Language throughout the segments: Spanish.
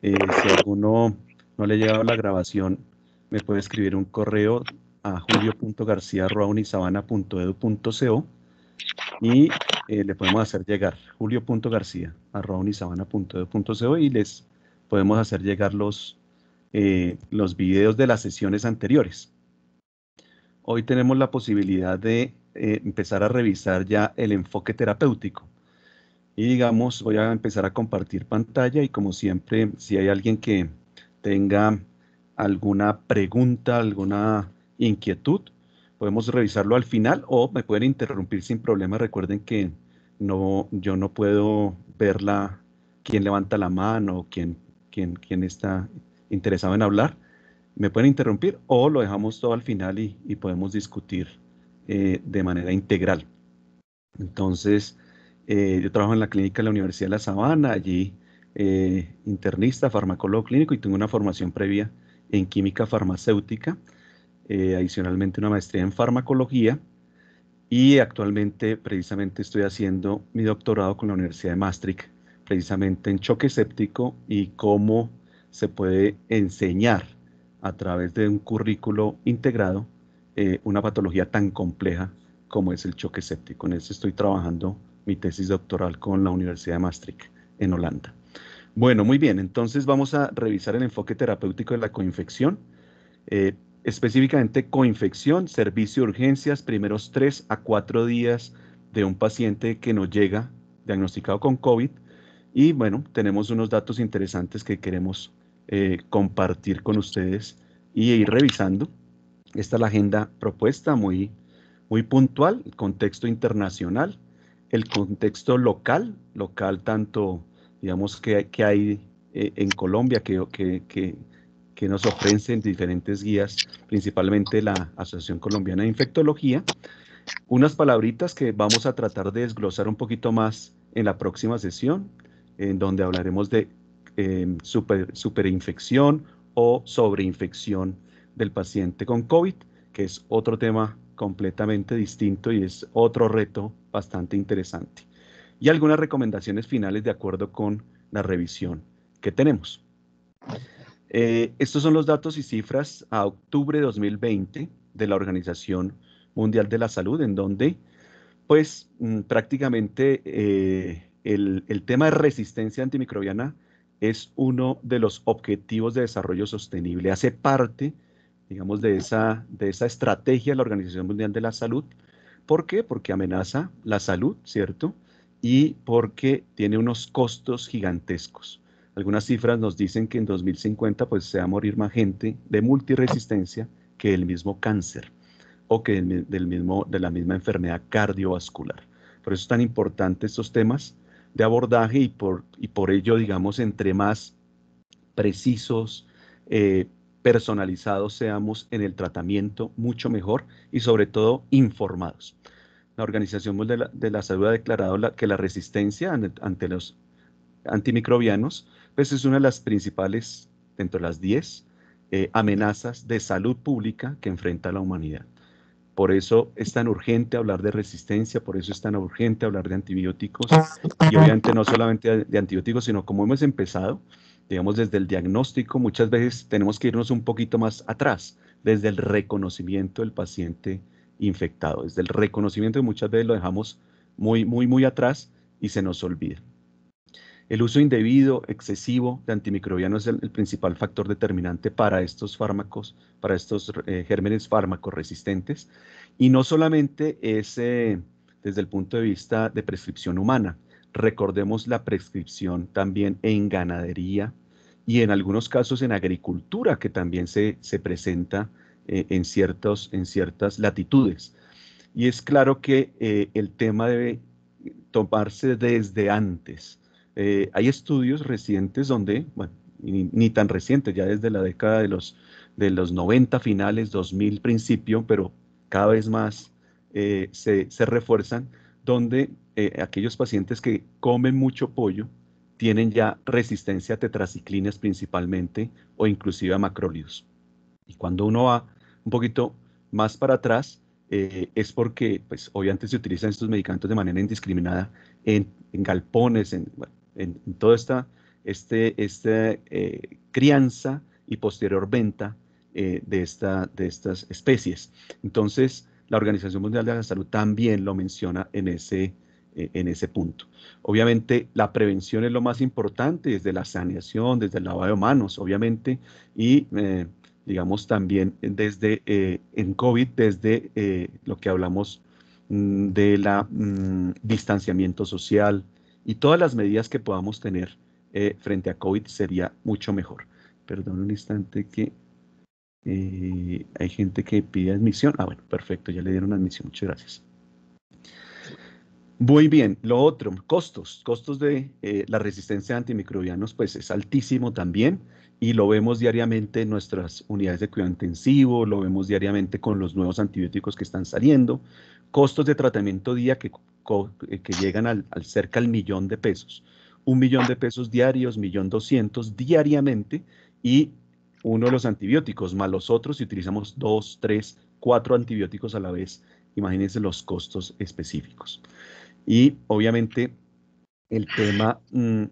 Eh, si alguno no le ha llegado la grabación, me puede escribir un correo a julio.garcia.edu.co y eh, le podemos hacer llegar julio.garcia.edu.co y les podemos hacer llegar los, eh, los videos de las sesiones anteriores. Hoy tenemos la posibilidad de empezar a revisar ya el enfoque terapéutico. Y digamos, voy a empezar a compartir pantalla y como siempre, si hay alguien que tenga alguna pregunta, alguna inquietud, podemos revisarlo al final o me pueden interrumpir sin problema. Recuerden que no, yo no puedo ver quién levanta la mano, quién, quién, está interesado en hablar. Me pueden interrumpir o lo dejamos todo al final y, podemos discutir eh, de manera integral. Entonces, eh, yo trabajo en la clínica de la Universidad de La Sabana, allí eh, internista, farmacólogo clínico y tengo una formación previa en química farmacéutica, eh, adicionalmente una maestría en farmacología y actualmente precisamente estoy haciendo mi doctorado con la Universidad de Maastricht, precisamente en choque séptico y cómo se puede enseñar a través de un currículo integrado una patología tan compleja como es el choque séptico. En eso estoy trabajando mi tesis doctoral con la Universidad de Maastricht en Holanda. Bueno, muy bien, entonces vamos a revisar el enfoque terapéutico de la coinfección. Eh, específicamente coinfección, servicio urgencias, primeros tres a cuatro días de un paciente que nos llega diagnosticado con COVID. Y bueno, tenemos unos datos interesantes que queremos eh, compartir con ustedes y ir revisando. Esta es la agenda propuesta, muy, muy puntual, contexto internacional, el contexto local, local tanto, digamos, que, hay eh, en Colombia, que, que, que, nos ofrecen diferentes guías, principalmente la Asociación Colombiana de Infectología. Unas palabritas que vamos a tratar de desglosar un poquito más en la próxima sesión, en donde hablaremos de em, superinfección o sobreinfección del paciente con COVID, que es otro tema completamente distinto y es otro reto bastante interesante. Y algunas recomendaciones finales de acuerdo con la revisión que tenemos. Eh, estos son los datos y cifras a octubre de 2020 de la Organización Mundial de la Salud, en donde pues mm, prácticamente eh, el, el, tema de resistencia antimicrobiana es uno de los objetivos de desarrollo sostenible, hace parte digamos, de esa, de esa estrategia de la Organización Mundial de la Salud. ¿Por qué? Porque amenaza la salud, ¿cierto? Y porque tiene unos costos gigantescos. Algunas cifras nos dicen que en 2050 pues, se va a morir más gente de multiresistencia que del mismo cáncer o que del, mismo, de la misma enfermedad cardiovascular. Por eso es tan importante estos temas de abordaje y por, y por ello, digamos, entre más precisos, eh, personalizados seamos en el tratamiento, mucho mejor y sobre todo informados. La Organización Mundial de la, Salud ha declarado que la resistencia ante los antimicrobianos pues es una de las principales, dentro de las 10, eh, amenazas de salud pública que enfrenta la humanidad. Por eso es tan urgente hablar de resistencia, por eso es tan urgente hablar de antibióticos y obviamente no solamente de antibióticos, sino como hemos empezado, digamos, desde el diagnóstico, muchas veces tenemos que irnos un poquito más atrás, desde el reconocimiento del paciente infectado, desde el reconocimiento que muchas veces lo dejamos muy, muy, muy atrás y se nos olvida. El uso indebido, excesivo de antimicrobianos es el, principal factor determinante para estos fármacos, para estos eh, gérmenes fármacos resistentes. Y no solamente es eh, desde el punto de vista de prescripción humana, Recordemos la prescripción también en ganadería y en algunos casos en agricultura que también se, se presenta eh, en, ciertos, en ciertas latitudes. Y es claro que eh, el tema debe tomarse desde antes. Eh, hay estudios recientes donde, bueno, ni, tan recientes, ya desde la década de los, de los 90 finales, 2000 principio, pero cada vez más se, se, refuerzan, donde eh, aquellos pacientes que comen mucho pollo tienen ya resistencia a tetraciclinas principalmente o inclusive a macrólidos. Y cuando uno va un poquito más para atrás, eh, es porque pues, obviamente se utilizan estos medicamentos de manera indiscriminada en, galpones, en, en, toda esta este, este, eh, crianza y posterior venta de, esta, de estas especies. Entonces, la Organización Mundial de la Salud también lo menciona en ese e, en ese punto. Obviamente la prevención es lo más importante, desde la saneación, desde el lavado de manos, obviamente, y eh, digamos también desde eh, en COVID, desde eh, lo que hablamos mm, de la mm, distanciamiento social y todas las medidas que podamos tener frente a COVID sería mucho mejor. Perdón un instante que hay gente que pide admisión. Ah, bueno, perfecto, ya le dieron admisión, muchas gracias. Muy bien, lo otro, costos, costos de eh, la resistencia a antimicrobianos, pues es altísimo también y lo vemos diariamente en nuestras unidades de cuidado intensivo, lo vemos diariamente con los nuevos antibióticos que están saliendo, costos de tratamiento día que, eh, llegan al, cerca al millón de pesos, un millón de pesos diarios, millón doscientos diariamente y uno de los antibióticos, más los otros si utilizamos dos, tres, cuatro antibióticos a la vez, imagínense los costos específicos. Y obviamente el tema mm,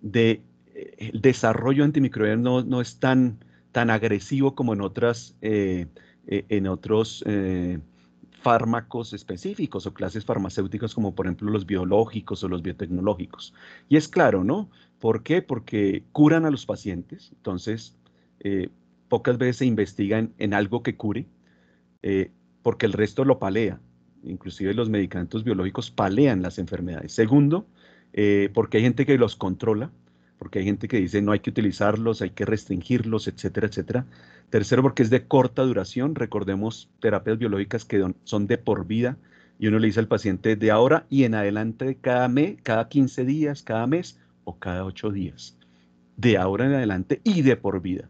de eh, el desarrollo antimicrobiano no, es tan, tan agresivo como en otras eh, eh, en otros fármacos específicos o clases farmacéuticas como por ejemplo los biológicos o los biotecnológicos. Y es claro, ¿no? ¿Por qué? Porque curan a los pacientes, entonces pocas veces se investigan en algo que cure, porque el resto lo palea inclusive los medicamentos biológicos palean las enfermedades. Segundo, eh, porque hay gente que los controla, porque hay gente que dice no hay que utilizarlos, hay que restringirlos, etcétera, etcétera. Tercero, porque es de corta duración. Recordemos terapias biológicas que son de por vida y uno le dice al paciente de ahora y en adelante cada mes, cada 15 días, cada mes o cada 8 días. De ahora en adelante y de por vida.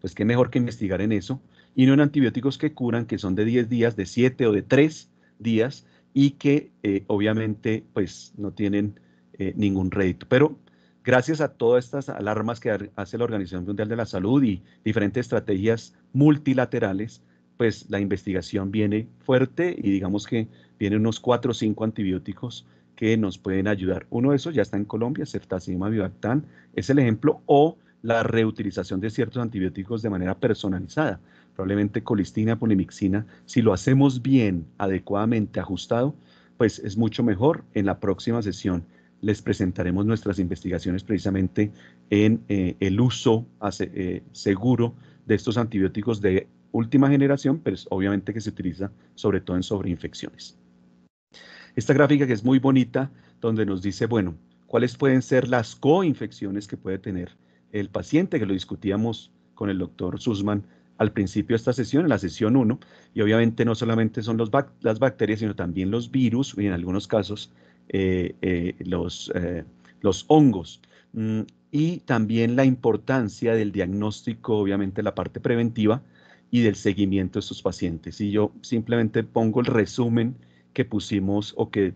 Pues qué mejor que investigar en eso y no en antibióticos que curan, que son de 10 días, de 7 o de 3 días y que eh, obviamente pues no tienen eh, ningún rédito. Pero gracias a todas estas alarmas que hace la Organización Mundial de la Salud y diferentes estrategias multilaterales, pues la investigación viene fuerte y digamos que vienen unos 4 o 5 antibióticos que nos pueden ayudar. Uno de esos ya está en Colombia, Ceftazidima es el ejemplo, o la reutilización de ciertos antibióticos de manera personalizada probablemente colistina, polimixina, si lo hacemos bien, adecuadamente, ajustado, pues es mucho mejor. En la próxima sesión les presentaremos nuestras investigaciones precisamente en eh, el uso eh, seguro de estos antibióticos de última generación, pero obviamente que se utiliza sobre todo en sobreinfecciones. Esta gráfica que es muy bonita, donde nos dice, bueno, cuáles pueden ser las coinfecciones que puede tener el paciente, que lo discutíamos con el doctor Sussman al principio de esta sesión, en la sesión 1, y obviamente no solamente son las bacterias, sino también los virus y en algunos casos eh, eh, eh, los, hongos. Mm, y también la importancia del diagnóstico, obviamente la parte preventiva y del seguimiento de estos pacientes. Y yo simplemente pongo el resumen que pusimos o que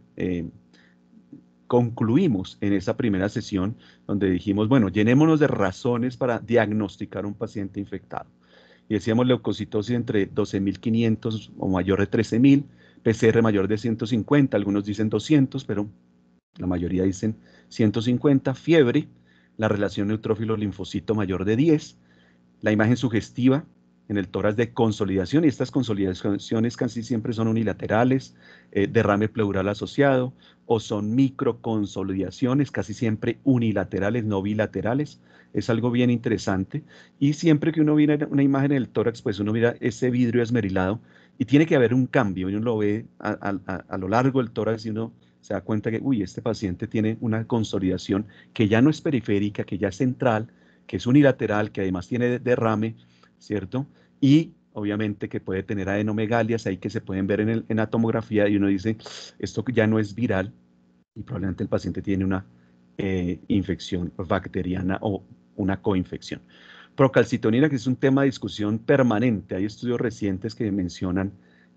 concluimos en esa primera sesión donde dijimos, bueno, llenémonos de razones para diagnosticar un paciente infectado y decíamos leucocitosis entre 12.500 o mayor de 13.000, PCR mayor de 150, algunos dicen 200, pero la mayoría dicen 150, fiebre, la relación neutrófilo-linfocito mayor de 10, la imagen sugestiva en el tórax de consolidación y estas consolidaciones casi siempre son unilaterales, eh, derrame pleural asociado o son microconsolidaciones casi siempre unilaterales, no bilaterales. Es algo bien interesante y siempre que uno viene una imagen del tórax, pues uno mira ese vidrio esmerilado y tiene que haber un cambio. Uno lo ve a, a lo largo del tórax y uno se da cuenta que, uy, este paciente tiene una consolidación que ya no es periférica, que ya es central, que es unilateral, que además tiene derrame, ¿cierto? y obviamente que puede tener adenomegalias ahí que se pueden ver en, la tomografía y uno dice, esto ya no es viral y probablemente el paciente tiene una eh, infección bacteriana o una coinfección. Procalcitonina, que es un tema de discusión permanente, hay estudios recientes que mencionan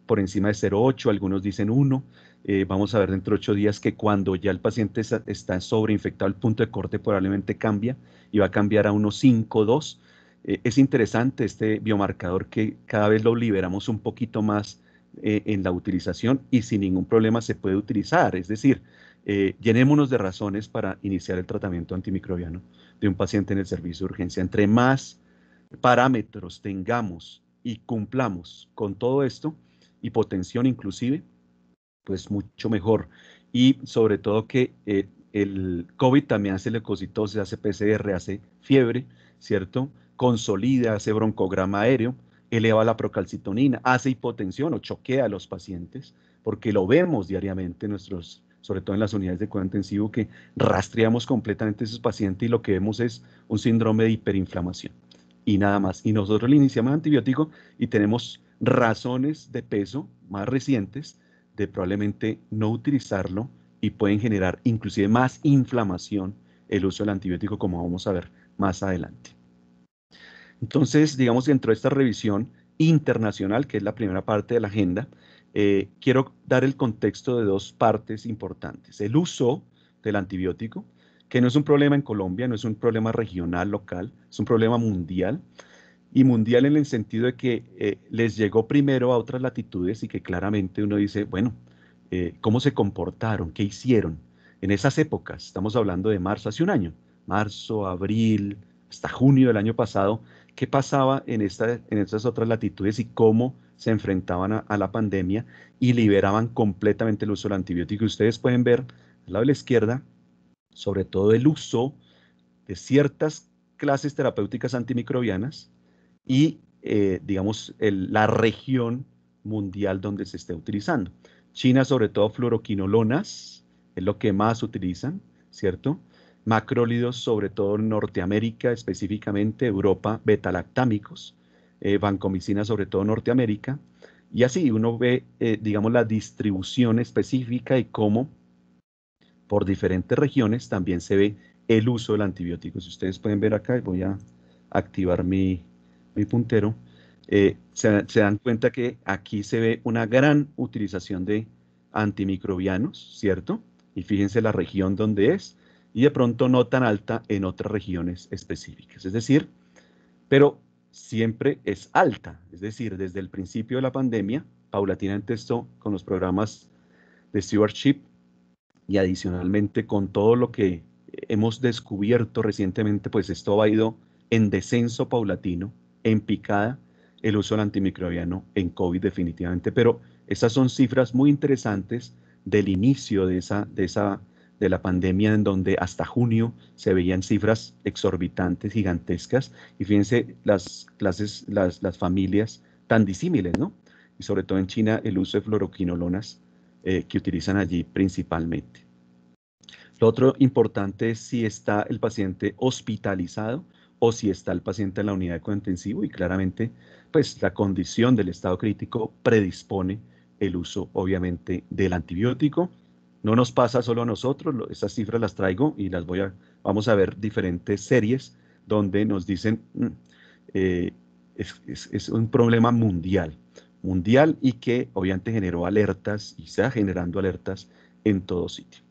por encima de 0,8, algunos dicen 1, eh, vamos a ver dentro de 8 días que cuando ya el paciente está sobreinfectado, el punto de corte probablemente cambia y va a cambiar a 1,5, 2, eh, es interesante este biomarcador que cada vez lo liberamos un poquito más eh, en la utilización y sin ningún problema se puede utilizar. Es decir, eh, llenémonos de razones para iniciar el tratamiento antimicrobiano de un paciente en el servicio de urgencia. Entre más parámetros tengamos y cumplamos con todo esto, hipotensión inclusive, pues mucho mejor. Y sobre todo que el COVID también hace leucocitosis, hace PCR, hace fiebre, ¿cierto? consolida, ese broncograma aéreo, eleva la procalcitonina, hace hipotensión o choquea a los pacientes, porque lo vemos diariamente nuestros sobre todo en las unidades de cuidado intensivo, que rastreamos completamente a esos pacientes y lo que vemos es un síndrome de hiperinflamación y nada más. Y nosotros le iniciamos antibiótico y tenemos razones de peso más recientes de probablemente no utilizarlo y pueden generar inclusive más inflamación el uso del antibiótico como vamos a ver más adelante. Entonces, digamos, dentro de esta revisión internacional, que es la primera parte de la agenda, eh, quiero dar el contexto de dos partes importantes. El uso del antibiótico, que no es un problema en Colombia, no es un problema regional, local, es un problema mundial. Y mundial en el sentido de que eh, les llegó primero a otras latitudes y que claramente uno dice, bueno, eh, ¿cómo se comportaron? ¿Qué hicieron? En esas épocas, estamos hablando de marzo, hace un año, marzo, abril, hasta junio del año pasado, qué pasaba en, esta, estas otras latitudes y cómo se enfrentaban a, la pandemia y liberaban completamente el uso del antibiótico. Ustedes pueden ver al lado de la izquierda, sobre todo el uso de ciertas clases terapéuticas antimicrobianas y, eh, digamos, la región mundial donde se esté utilizando. China, sobre todo fluoroquinolonas, es lo que más utilizan, ¿cierto? macrólidos, sobre todo en Norteamérica, específicamente Europa, betalactámicos, eh, vancomicina, sobre todo en Norteamérica. Y así uno ve, eh, digamos, la distribución específica y cómo por diferentes regiones también se ve el uso del antibiótico. Si ustedes pueden ver acá, voy a activar mi, puntero, eh, se, dan cuenta que aquí se ve una gran utilización de antimicrobianos, ¿cierto? Y fíjense la región donde es, y de pronto no tan alta en otras regiones específicas. Es decir, pero siempre es alta. Es decir, desde el principio de la pandemia, paulatinamente esto con los programas de stewardship y adicionalmente con todo lo que hemos descubierto recientemente, pues esto ha ido en descenso paulatino, en picada, el uso del antimicrobiano en COVID definitivamente. Pero esas son cifras muy interesantes del inicio de esa, de esa de la pandemia en donde hasta junio se veían cifras exorbitantes, gigantescas, y fíjense las clases, las, las familias tan disímiles, ¿no? Y sobre todo en China el uso de fluoroquinolonas eh, que utilizan allí principalmente. Lo otro importante es si está el paciente hospitalizado o si está el paciente en la unidad de intensivos y claramente pues la condición del estado crítico predispone el uso obviamente del antibiótico no nos pasa solo a nosotros, esas cifras las traigo y las voy a, vamos a ver diferentes series donde nos dicen, mm, eh, es, un problema mundial, mundial y que obviamente generó alertas y está generando alertas en todo sitio.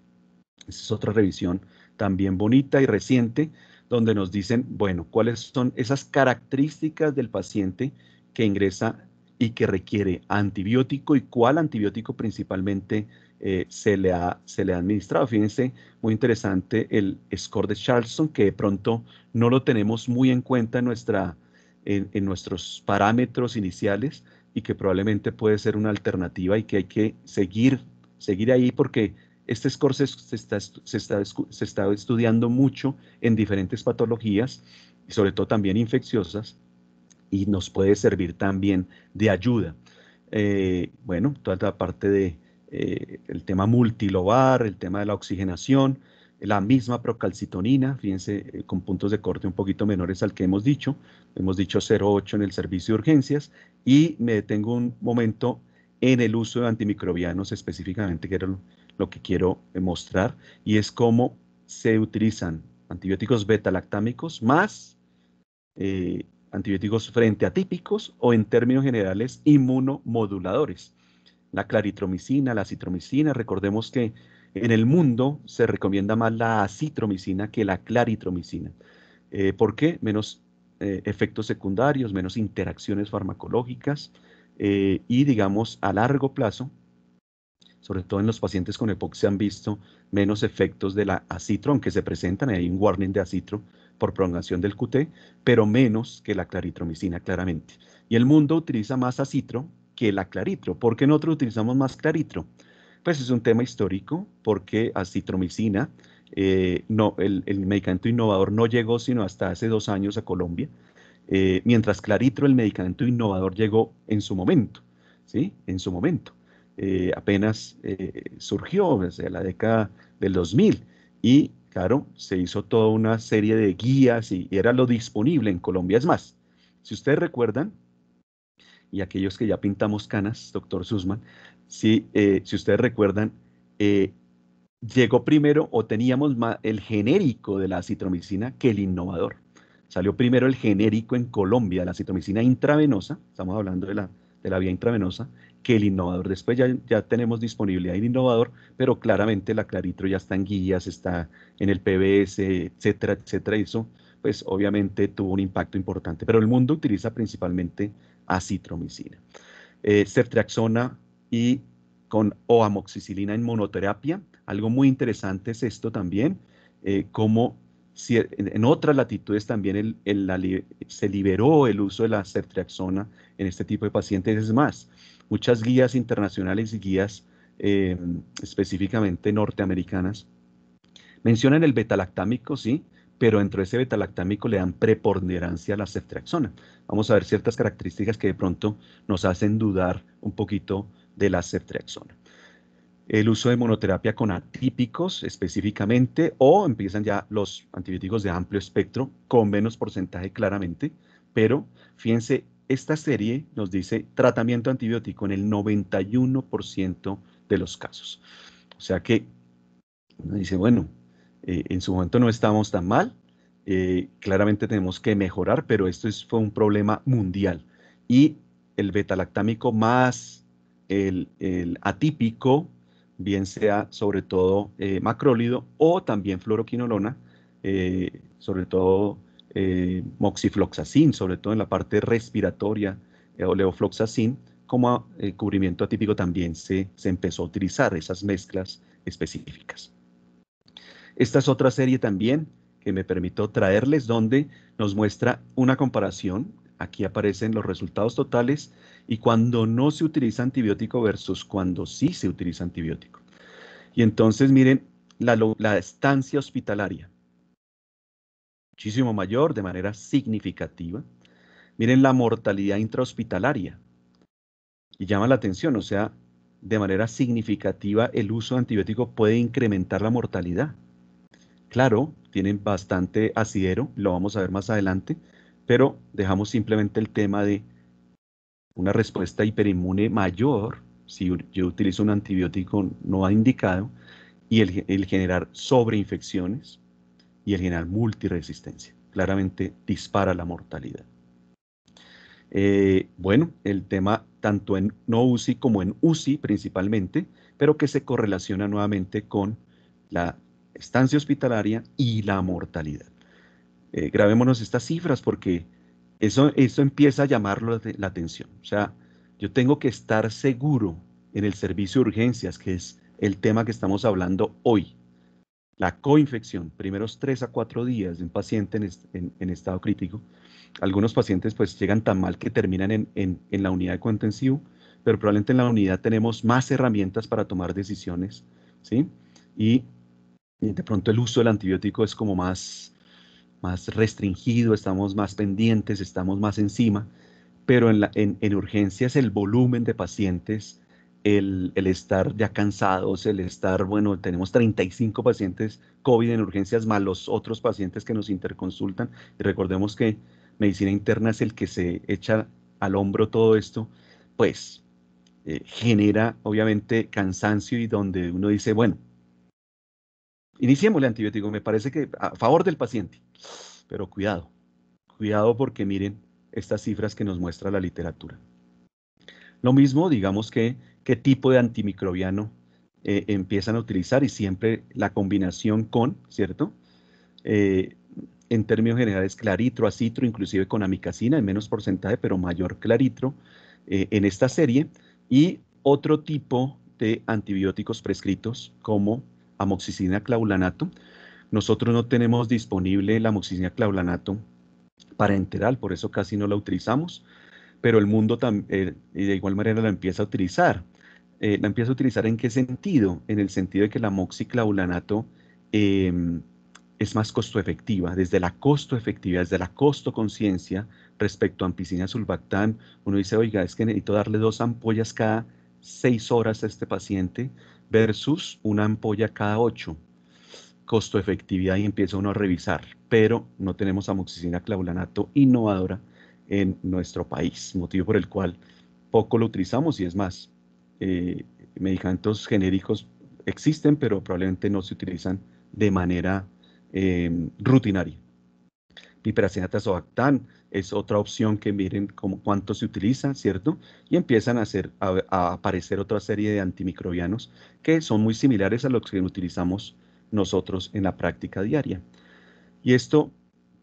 Esa es otra revisión también bonita y reciente, donde nos dicen, bueno, cuáles son esas características del paciente que ingresa y que requiere antibiótico y cuál antibiótico principalmente eh, se, le ha, se le ha administrado. Fíjense, muy interesante el score de Charleston, que de pronto no lo tenemos muy en cuenta en, nuestra, en, nuestros parámetros iniciales y que probablemente puede ser una alternativa y que hay que seguir, seguir ahí porque este score se, está, se, está, estudiando mucho en diferentes patologías, y sobre todo también infecciosas, y nos puede servir también de ayuda. Eh, bueno, toda la parte de eh, el tema multilobar, el tema de la oxigenación, la misma procalcitonina, fíjense, eh, con puntos de corte un poquito menores al que hemos dicho, hemos dicho 0,8 en el servicio de urgencias, y me detengo un momento en el uso de antimicrobianos específicamente, que era lo, que quiero eh, mostrar, y es cómo se utilizan antibióticos beta-lactámicos más antibióticos frente atípicos o en términos generales inmunomoduladores la claritromicina, la citromicina. Recordemos que en el mundo se recomienda más la citromicina que la claritromicina. Eh, ¿Por qué? Menos eh, efectos secundarios, menos interacciones farmacológicas eh, y, digamos, a largo plazo, sobre todo en los pacientes con se han visto menos efectos de la acitro, aunque se presentan, hay un warning de acitro por prolongación del QT, pero menos que la claritromicina claramente. Y el mundo utiliza más acitro que la claritro. ¿Por qué nosotros utilizamos más claritro? Pues es un tema histórico, porque acitromicina, eh, no, el, medicamento innovador no llegó sino hasta hace dos años a Colombia, eh, mientras claritro, el medicamento innovador, llegó en su momento, ¿sí? En su momento. Eh, apenas eh, surgió desde la década del 2000 y, claro, se hizo toda una serie de guías y era lo disponible en Colombia. Es más, si ustedes recuerdan, y aquellos que ya pintamos canas, doctor Sussman, si, eh, si ustedes recuerdan, eh, llegó primero o teníamos más el genérico de la citromicina que el innovador. Salió primero el genérico en Colombia, la citromicina intravenosa, estamos hablando de la, de la vía intravenosa, que el innovador. Después ya, tenemos disponibilidad del innovador, pero claramente la claritro ya está en guías, está en el PBS, etcétera, etcétera. Y Eso, pues obviamente tuvo un impacto importante, pero el mundo utiliza principalmente acitromicina. Eh, y con o amoxicilina en monoterapia. Algo muy interesante es esto también, eh, como en otras latitudes también se liberó el uso de la ceftriaxona en este tipo de pacientes. Es más, muchas guías internacionales y guías eh, específicamente norteamericanas mencionan el betalactámico, sí, pero dentro de ese betalactámico le dan preponderancia a la ceftriaxona. Vamos a ver ciertas características que de pronto nos hacen dudar un poquito de la ceftriaxona. El uso de monoterapia con atípicos específicamente o empiezan ya los antibióticos de amplio espectro con menos porcentaje claramente, pero fíjense, esta serie nos dice tratamiento antibiótico en el 91% de los casos. O sea que dice, bueno, eh, en su momento no estábamos tan mal, eh, claramente tenemos que mejorar, pero esto fue un problema mundial. Y el betalactámico más el, atípico, bien sea sobre todo eh, macrólido o también fluoroquinolona, sobre todo moxifloxacin, sobre todo en la parte respiratoria, o como cubrimiento atípico también se empezó a utilizar esas mezclas específicas. Esta es otra serie también que me permito traerles donde nos muestra una comparación. Aquí aparecen los resultados totales y cuando no se utiliza antibiótico versus cuando sí se utiliza antibiótico. Y entonces miren la, estancia hospitalaria. Muchísimo mayor de manera significativa. Miren la mortalidad intrahospitalaria. Y llama la atención, o sea, de manera significativa el uso de antibiótico puede incrementar la mortalidad. Claro, tienen bastante asidero, lo vamos a ver más adelante, pero dejamos simplemente el tema de una respuesta hiperinmune mayor si yo utilizo un antibiótico no indicado y el, generar sobreinfecciones y el generar multiresistencia. Claramente dispara la mortalidad. Eh, bueno, el tema tanto en no UCI como en UCI principalmente, pero que se correlaciona nuevamente con la estancia hospitalaria y la mortalidad. Eh, grabémonos estas cifras porque eso, eso empieza a llamar la, atención. O sea, yo tengo que estar seguro en el servicio de urgencias, que es el tema que estamos hablando hoy. La coinfección, primeros tres a cuatro días de un paciente en, en, estado crítico. Algunos pacientes pues llegan tan mal que terminan en, la unidad de intensivos pero probablemente en la unidad tenemos más herramientas para tomar decisiones, ¿sí? Y de pronto el uso del antibiótico es como más, más restringido, estamos más pendientes, estamos más encima, pero en, la, en, urgencias el volumen de pacientes, el, el, estar ya cansados, el estar, bueno, tenemos 35 pacientes COVID en urgencias más los otros pacientes que nos interconsultan. Y recordemos que medicina interna es el que se echa al hombro todo esto, pues eh, genera obviamente cansancio y donde uno dice, bueno, el antibiótico, me parece que a favor del paciente, pero cuidado, cuidado porque miren estas cifras que nos muestra la literatura. Lo mismo, digamos que qué tipo de antimicrobiano eh, empiezan a utilizar y siempre la combinación con, ¿cierto? Eh, en términos generales, claritro, acitro, inclusive con amicacina, en menos porcentaje, pero mayor claritro eh, en esta serie. Y otro tipo de antibióticos prescritos como amoxicina claulanato. Nosotros no tenemos disponible la moxicina para enteral, por eso casi no la utilizamos, pero el mundo eh, y de igual manera la empieza a utilizar. Eh, la empieza a utilizar en qué sentido? En el sentido de que la moxiclaulanato eh, em, es más costo efectiva. Desde la costo efectividad, desde la costo conciencia respecto a ampicina sulbactam, uno dice, oiga, es que necesito darle dos ampollas cada seis horas a este paciente versus una ampolla cada ocho, Costo efectividad y empieza uno a revisar, pero no tenemos amoxicina clavulanato innovadora en nuestro país, motivo por el cual poco lo utilizamos y es más, eh, medicamentos genéricos existen, pero probablemente no se utilizan de manera eh, rutinaria o actan es otra opción que miren cuánto se utiliza, ¿cierto? Y empiezan a, hacer, a, aparecer otra serie de antimicrobianos que son muy similares a los que utilizamos nosotros en la práctica diaria. Y esto,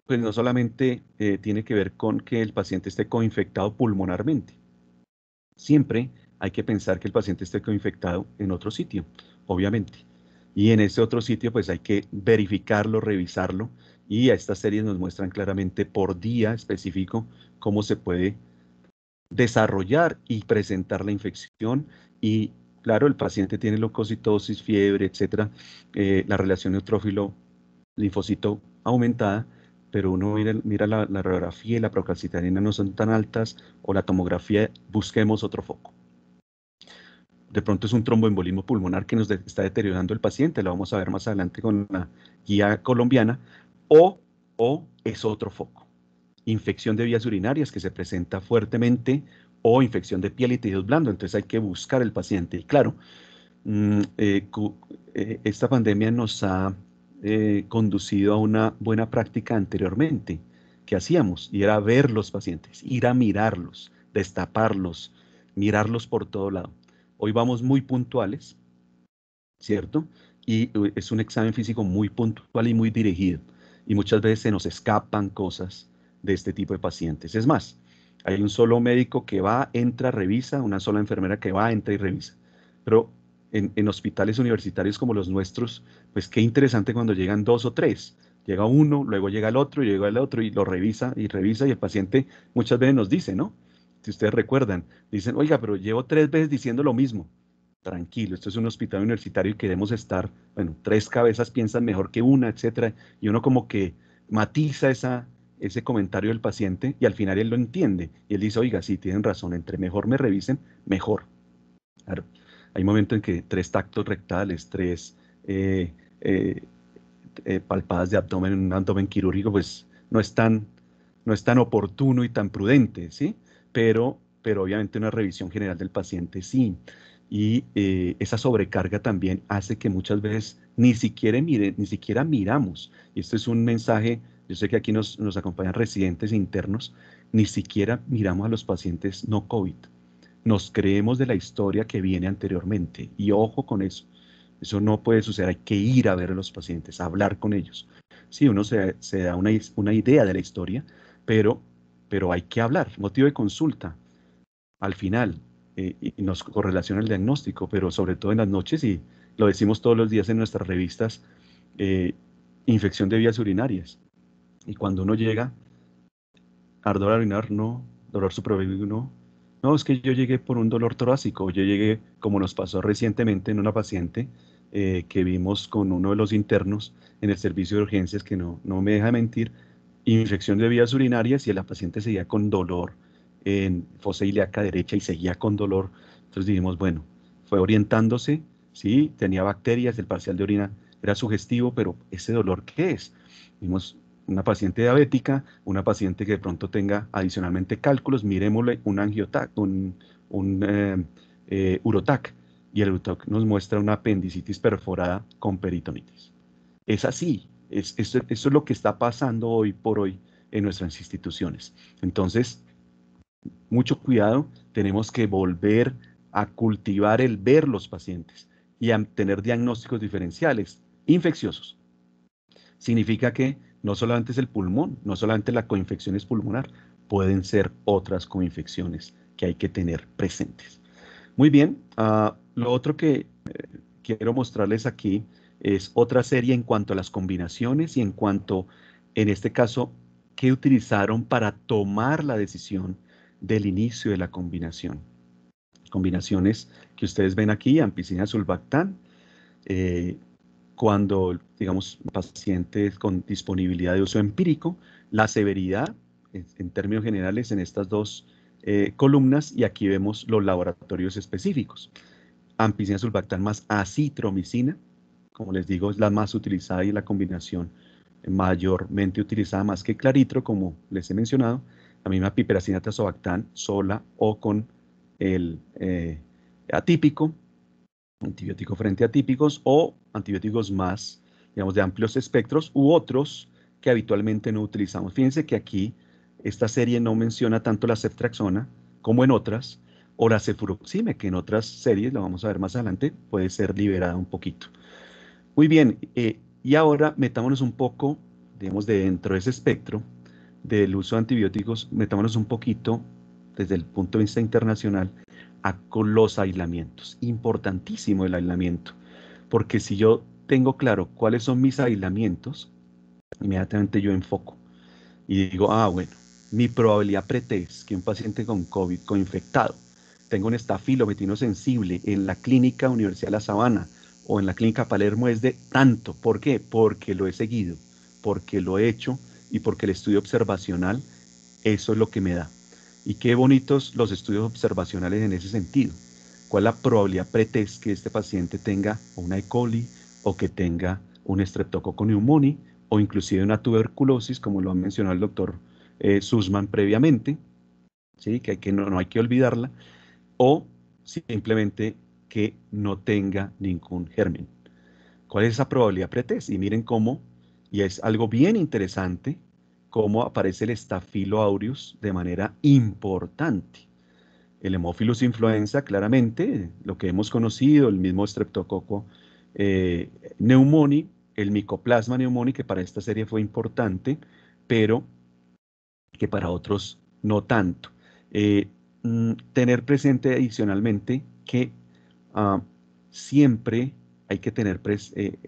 pues no solamente eh, tiene que ver con que el paciente esté coinfectado pulmonarmente. Siempre hay que pensar que el paciente esté coinfectado en otro sitio, obviamente. Y en ese otro sitio, pues hay que verificarlo, revisarlo, y estas series nos muestran claramente por día específico cómo se puede desarrollar y presentar la infección y claro, el paciente tiene leucocitosis, fiebre, etcétera, eh, la relación neutrófilo-linfocito aumentada, pero uno mira, la, radiografía y la procalcitanina no son tan altas o la tomografía, busquemos otro foco. De pronto es un tromboembolismo pulmonar que nos está deteriorando el paciente, lo vamos a ver más adelante con la guía colombiana, o, es otro foco. Infección de vías urinarias que se presenta fuertemente o infección de piel y tejidos blandos. Entonces hay que buscar el paciente. Y claro, mm, eh, eh, esta pandemia nos ha eh, conducido a una buena práctica anteriormente que hacíamos y era ver los pacientes, ir a mirarlos, destaparlos, mirarlos por todo lado. Hoy vamos muy puntuales, ¿cierto? Y es un examen físico muy puntual y muy dirigido y muchas veces se nos escapan cosas de este tipo de pacientes. Es más, hay un solo médico que va, entra, revisa, una sola enfermera que va, entra y revisa. Pero en, hospitales universitarios como los nuestros, pues qué interesante cuando llegan dos o tres. Llega uno, luego llega el otro, y llega el otro y lo revisa y revisa y el paciente muchas veces nos dice, ¿no? Si ustedes recuerdan, dicen, oiga, pero llevo tres veces diciendo lo mismo tranquilo, esto es un hospital universitario y queremos estar, bueno, tres cabezas piensan mejor que una, etcétera, y uno como que matiza ese comentario del paciente y al final él lo entiende y él dice, oiga, sí, tienen razón, entre mejor me revisen, mejor. Claro, hay momentos en que tres tactos rectales, tres eh, eh, eh, palpadas de abdomen en un abdomen quirúrgico, pues no es tan, no oportuno y tan prudente, ¿sí? Pero, pero obviamente una revisión general del paciente sí y eh, esa sobrecarga también hace que muchas veces ni siquiera, mire, ni siquiera miramos, y esto es un mensaje, yo sé que aquí nos, nos acompañan residentes internos, ni siquiera miramos a los pacientes no COVID. Nos creemos de la historia que viene anteriormente y ojo con eso. Eso no puede suceder, hay que ir a ver a los pacientes, a hablar con ellos. Sí, uno se, da una, una, idea de la historia, pero, pero hay que hablar. Motivo de consulta. Al final, eh, y nos correlaciona el diagnóstico, pero sobre todo en las noches, y lo decimos todos los días en nuestras revistas, eh, infección de vías urinarias. Y cuando uno llega, ardor al no, dolor suprapúbico no. No, es que yo llegué por un dolor torácico, yo llegué, como nos pasó recientemente en una paciente eh, que vimos con uno de los internos en el servicio de urgencias, que no, no me deja mentir, infección de vías urinarias y la paciente seguía con dolor, en fosa ilíaca derecha y seguía con dolor. Entonces dijimos, bueno, fue orientándose, sí, tenía bacterias, el parcial de orina era sugestivo, pero ese dolor, ¿qué es? Vimos una paciente diabética, una paciente que de pronto tenga adicionalmente cálculos, miremosle un angiotac, un, un eh, eh, urotac, y el urotac nos muestra una apendicitis perforada con peritonitis. Es así, eso es lo que está pasando hoy por hoy en nuestras instituciones. Entonces, mucho cuidado, tenemos que volver a cultivar el ver los pacientes y a tener diagnósticos diferenciales infecciosos. Significa que no solamente es el pulmón, no solamente la coinfección es pulmonar, pueden ser otras coinfecciones que hay que tener presentes. Muy bien, ah, lo otro que eh, quiero mostrarles aquí es otra serie en cuanto a las combinaciones y en cuanto, en este caso, qué utilizaron para tomar la decisión del inicio de la combinación. Combinaciones que ustedes ven aquí, ampicina sulbactán, eh, cuando, digamos, pacientes con disponibilidad de uso empírico, la severidad, en, términos generales, en estas dos eh, columnas, y aquí vemos los laboratorios específicos. Ampicina sulbactán más acitromicina, como les digo, es la más utilizada y la combinación mayormente utilizada más que claritro, como les he mencionado, la misma piperacina sola o con el eh, atípico, antibiótico frente a atípicos o antibióticos más, digamos, de amplios espectros u otros que habitualmente no utilizamos. Fíjense que aquí esta serie no menciona tanto la ceftraxona como en otras, o la cefuroxime, que en otras series, lo vamos a ver más adelante, puede ser liberada un poquito. Muy bien, eh, y ahora metámonos un poco, digamos, de dentro de ese espectro, del uso de antibióticos, metámonos un poquito desde el punto de vista internacional a con los aislamientos. Importantísimo el aislamiento, porque si yo tengo claro cuáles son mis aislamientos, inmediatamente yo enfoco y digo, ah, bueno, mi probabilidad pretest que un paciente con COVID, infectado, tengo un estafilo sensible en la clínica Universidad de La Sabana o en la clínica Palermo es de tanto. ¿Por qué? Porque lo he seguido, porque lo he hecho, y porque el estudio observacional eso es lo que me da. Y qué bonitos los estudios observacionales en ese sentido. ¿Cuál es la probabilidad pretest que este paciente tenga una E. coli o que tenga un estreptococo pneumoniae o inclusive una tuberculosis, como lo ha mencionado el doctor eh, Susman previamente, ¿sí? que, hay que no, no hay que olvidarla, o simplemente que no tenga ningún germen. ¿Cuál es esa probabilidad pretest? Y miren cómo y es algo bien interesante cómo aparece el estafilo aureus de manera importante. El Hemophilus influenza, claramente, lo que hemos conocido, el mismo streptococo eh, el micoplasma neumoni, que para esta serie fue importante, pero que para otros no tanto. Eh, mm, tener presente adicionalmente que ah, siempre hay que tener, eh,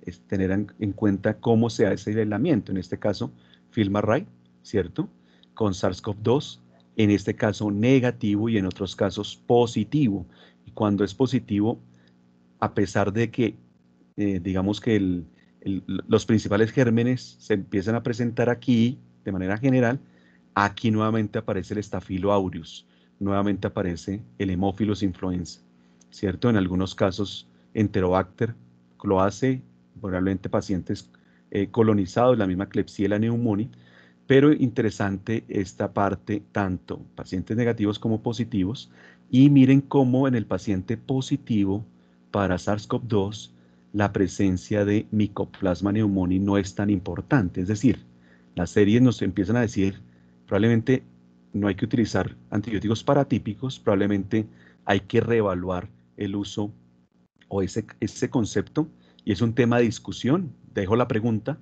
en, cuenta cómo se hace el aislamiento. En este caso, filmarray, ¿cierto? Con SARS-CoV-2, en este caso negativo y en otros casos positivo. Y cuando es positivo, a pesar de que, eh, digamos que los principales gérmenes se empiezan a presentar aquí de manera general, aquí nuevamente aparece el estafilo aureus, nuevamente aparece el hemófilos influenza, ¿cierto? En algunos casos, enterobacter, lo hace probablemente pacientes eh, colonizados, la misma Klebsiella neumonía, pero interesante esta parte tanto pacientes negativos como positivos y miren cómo en el paciente positivo para SARS-CoV-2 la presencia de micoplasma neumonía no es tan importante, es decir, las series nos empiezan a decir probablemente no hay que utilizar antibióticos paratípicos, probablemente hay que reevaluar el uso o ese, ese concepto y es un tema de discusión. Dejo la pregunta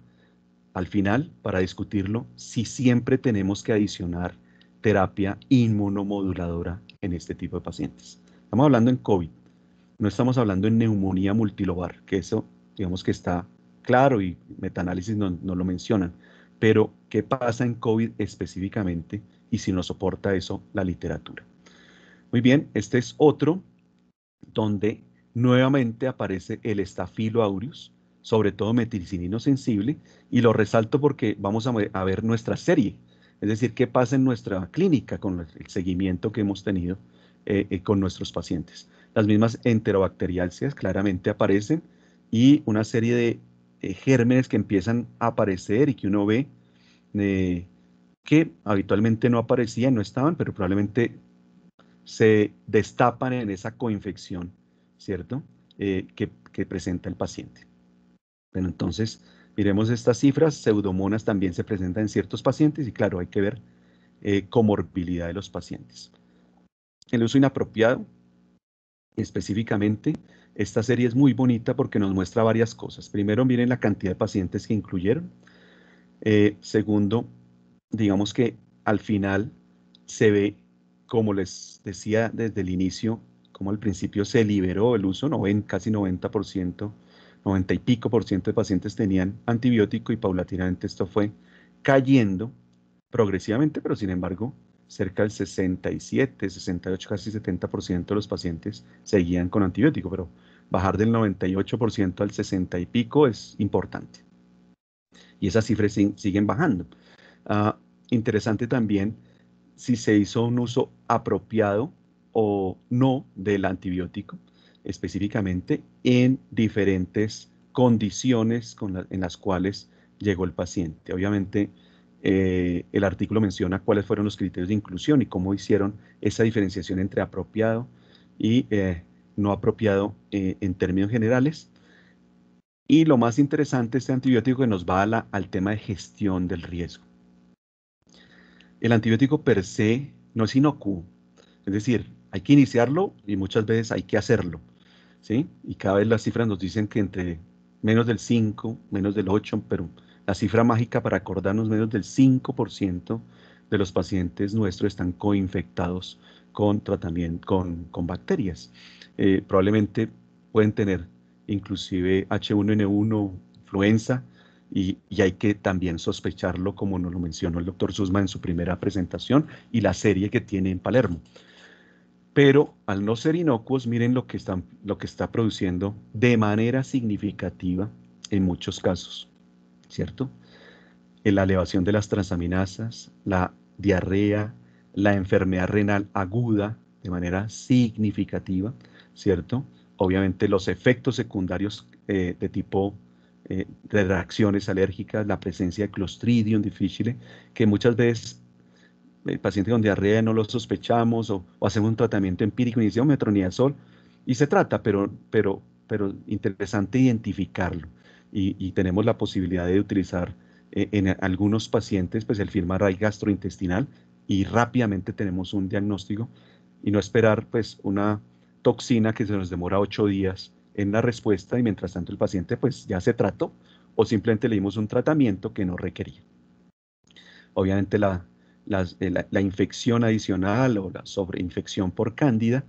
al final para discutirlo si siempre tenemos que adicionar terapia inmunomoduladora en este tipo de pacientes. Estamos hablando en COVID, no estamos hablando en neumonía multilobar, que eso digamos que está claro y metaanálisis no, lo mencionan, pero ¿qué pasa en COVID específicamente y si nos soporta eso la literatura? Muy bien, este es otro donde Nuevamente aparece el estafilo aureus, sobre todo metilcinino sensible, y lo resalto porque vamos a, ver nuestra serie, es decir, qué pasa en nuestra clínica con el seguimiento que hemos tenido eh, eh, con nuestros pacientes. Las mismas enterobacterialcias claramente aparecen y una serie de eh, gérmenes que empiezan a aparecer y que uno ve que habitualmente no aparecían, no estaban, pero probablemente se destapan en esa coinfección ¿cierto? Eh, que, presenta el paciente. Bueno, entonces, miremos estas cifras. Pseudomonas también se presentan en ciertos pacientes y claro, hay que ver eh, comorbilidad de los pacientes. El uso inapropiado, específicamente, esta serie es muy bonita porque nos muestra varias cosas. Primero, miren la cantidad de pacientes que incluyeron. Eh, segundo, digamos que al final se ve, como les decía desde el inicio, como al principio se liberó el uso, casi 90%, 90 y pico por ciento de pacientes tenían antibiótico y paulatinamente esto fue cayendo progresivamente, pero sin embargo cerca del 67, 68, casi 70% de los pacientes seguían con antibiótico, pero bajar del 98% al 60 y pico es importante. Y esas cifras siguen bajando. Ah, interesante también si se hizo un uso apropiado o no del antibiótico, específicamente en diferentes condiciones en las cuales llegó el paciente. Obviamente, eh, el artículo menciona cuáles fueron los criterios de inclusión y cómo hicieron esa diferenciación entre apropiado y eh, no apropiado eh, en términos generales. Y lo más interesante, este antibiótico que nos va al tema de gestión del riesgo. El antibiótico per se no es inocuo, es decir, hay que iniciarlo y muchas veces hay que hacerlo. ¿sí? Y cada vez las cifras nos dicen que entre menos del 5, menos del 8, pero la cifra mágica para acordarnos, menos del 5% de los pacientes nuestros están coinfectados con con, bacterias. Eh, probablemente pueden tener inclusive H1N1, influenza, y, y, hay que también sospecharlo, como nos lo mencionó el doctor Susma en su primera presentación y la serie que tiene en Palermo pero al no ser inocuos, miren lo que, están, lo que está produciendo de manera significativa en muchos casos, ¿cierto? Eh, la elevación de las transaminasas, la diarrea, la enfermedad renal aguda de manera significativa, ¿cierto? Obviamente los efectos secundarios eh, de tipo eh, de reacciones alérgicas, la presencia de Clostridium difficile, que muchas veces el paciente con diarrea no lo sospechamos o, hacemos un tratamiento empírico, iniciamos metronidazol y se trata, pero, pero, pero interesante identificarlo y, tenemos la posibilidad de utilizar eh, en algunos pacientes pues el ray gastrointestinal y rápidamente tenemos un diagnóstico y no esperar pues una toxina que se nos demora ocho días en la respuesta y mientras tanto el paciente pues ya se trató o simplemente le dimos un tratamiento que no requería. Obviamente la, eh, la, infección adicional o la sobreinfección por cándida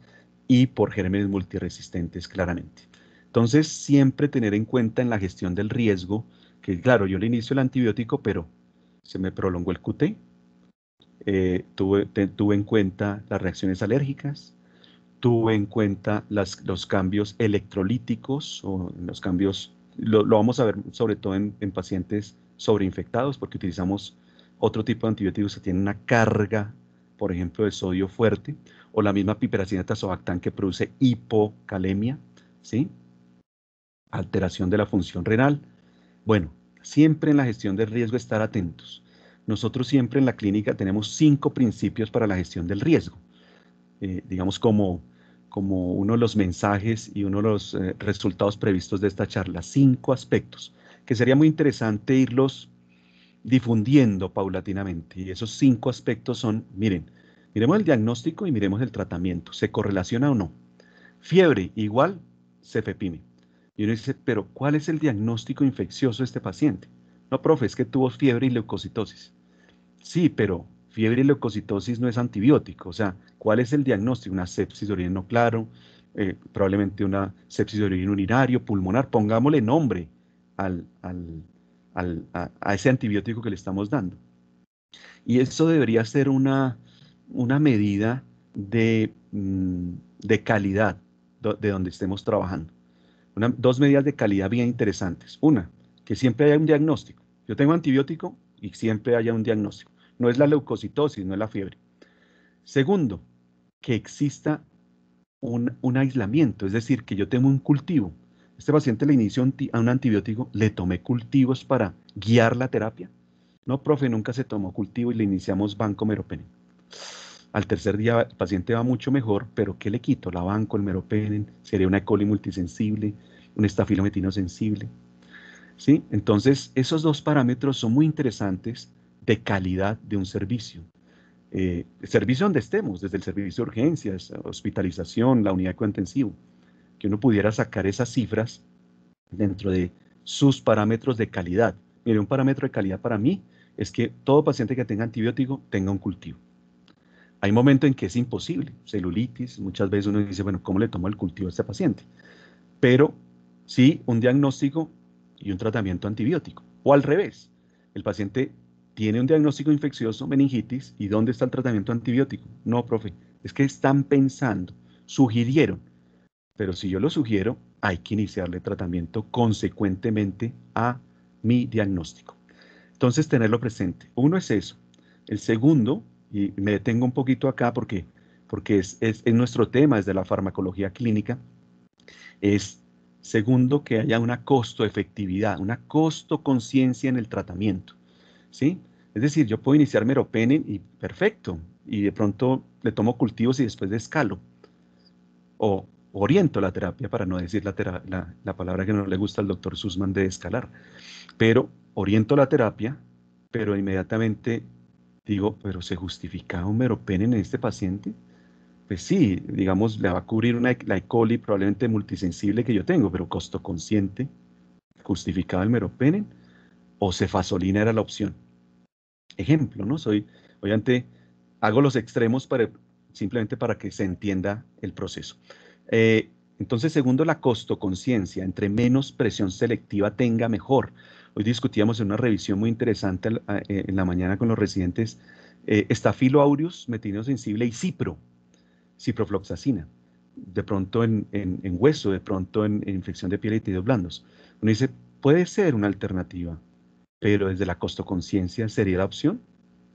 y por gérmenes multiresistentes claramente. Entonces, siempre tener en cuenta en la gestión del riesgo que, claro, yo le inicio el antibiótico, pero se me prolongó el QT, eh, tuve, tuve, en cuenta las reacciones alérgicas, tuve en cuenta las, los cambios electrolíticos o los cambios, lo, vamos a ver sobre todo en, en pacientes sobreinfectados porque utilizamos otro tipo de antibióticos que tienen una carga, por ejemplo, de sodio fuerte, o la misma piperacina tazobactam que produce hipocalemia, ¿sí? alteración de la función renal. Bueno, siempre en la gestión del riesgo estar atentos. Nosotros siempre en la clínica tenemos cinco principios para la gestión del riesgo. Eh, digamos como, como uno de los mensajes y uno de los eh, resultados previstos de esta charla. Cinco aspectos que sería muy interesante irlos difundiendo paulatinamente. Y esos cinco aspectos son, miren, miremos el diagnóstico y miremos el tratamiento. ¿Se correlaciona o no? Fiebre igual cefepime. Y uno dice, pero ¿cuál es el diagnóstico infeccioso de este paciente? No, profe, es que tuvo fiebre y leucocitosis. Sí, pero fiebre y leucocitosis no es antibiótico. O sea, ¿cuál es el diagnóstico? Una sepsis de origen no claro, eh, probablemente una sepsis de origen urinario, pulmonar. Pongámosle nombre al, a, ese antibiótico que le estamos dando. Y eso debería ser una, medida de, mm, calidad de donde estemos trabajando. dos medidas de calidad bien interesantes. Una, que siempre haya un diagnóstico. Yo tengo antibiótico y siempre haya un diagnóstico. No es la leucocitosis, no es la fiebre. Segundo, que exista un, un aislamiento, es decir, que yo tengo un cultivo este paciente le inició a un antibiótico, le tomé cultivos para guiar la terapia. No, profe, nunca se tomó cultivo y le iniciamos banco meropenen. Al tercer día el paciente va mucho mejor, pero ¿qué le quito? La banco, el meropenen, sería una E. coli multisensible, un estafilometino sensible. ¿Sí? Entonces, esos dos parámetros son muy interesantes de calidad de un servicio. Eh, servicio donde estemos, desde el servicio de urgencias, hospitalización, la unidad de cuidado que uno pudiera sacar esas cifras dentro de sus parámetros de calidad. Mire, un parámetro de calidad para mí es que todo paciente que tenga antibiótico tenga un cultivo. Hay momentos en que es imposible, celulitis, muchas veces uno dice, bueno, ¿cómo le tomo el cultivo a este paciente? Pero sí, un diagnóstico y un tratamiento antibiótico. O al revés, el paciente tiene un diagnóstico infeccioso, meningitis, ¿y dónde está el tratamiento antibiótico? No, profe, es que están pensando, sugirieron pero si yo lo sugiero, hay que iniciarle tratamiento consecuentemente a mi diagnóstico. Entonces, tenerlo presente. Uno es eso. El segundo, y me detengo un poquito acá porque, porque es, es, nuestro tema desde la farmacología clínica, es segundo que haya una costo-efectividad, una costo-conciencia en el tratamiento. ¿sí? Es decir, yo puedo iniciar meropenem y perfecto, y de pronto le tomo cultivos y después descalo. O oriento la terapia, para no decir la, palabra que no le gusta al doctor Sussman de escalar, pero oriento la terapia, pero inmediatamente digo, pero ¿se justifica un meropenem en este paciente? Pues sí, digamos, le va a cubrir una, e la E. coli probablemente multisensible que yo tengo, pero costo consciente, justificaba el meropenen, o cefasolina era la opción. Ejemplo, ¿no? Soy, obviamente, hago los extremos para, simplemente para que se entienda el proceso. Eh, entonces, segundo, la costoconciencia. Entre menos presión selectiva tenga, mejor. Hoy discutíamos en una revisión muy interesante eh, en la mañana con los residentes eh, estafilo aureus, sensible y cipro, ciprofloxacina. De pronto en, hueso, de pronto en, infección de piel y tejidos blandos. Uno dice, puede ser una alternativa, pero desde la costoconciencia sería la opción.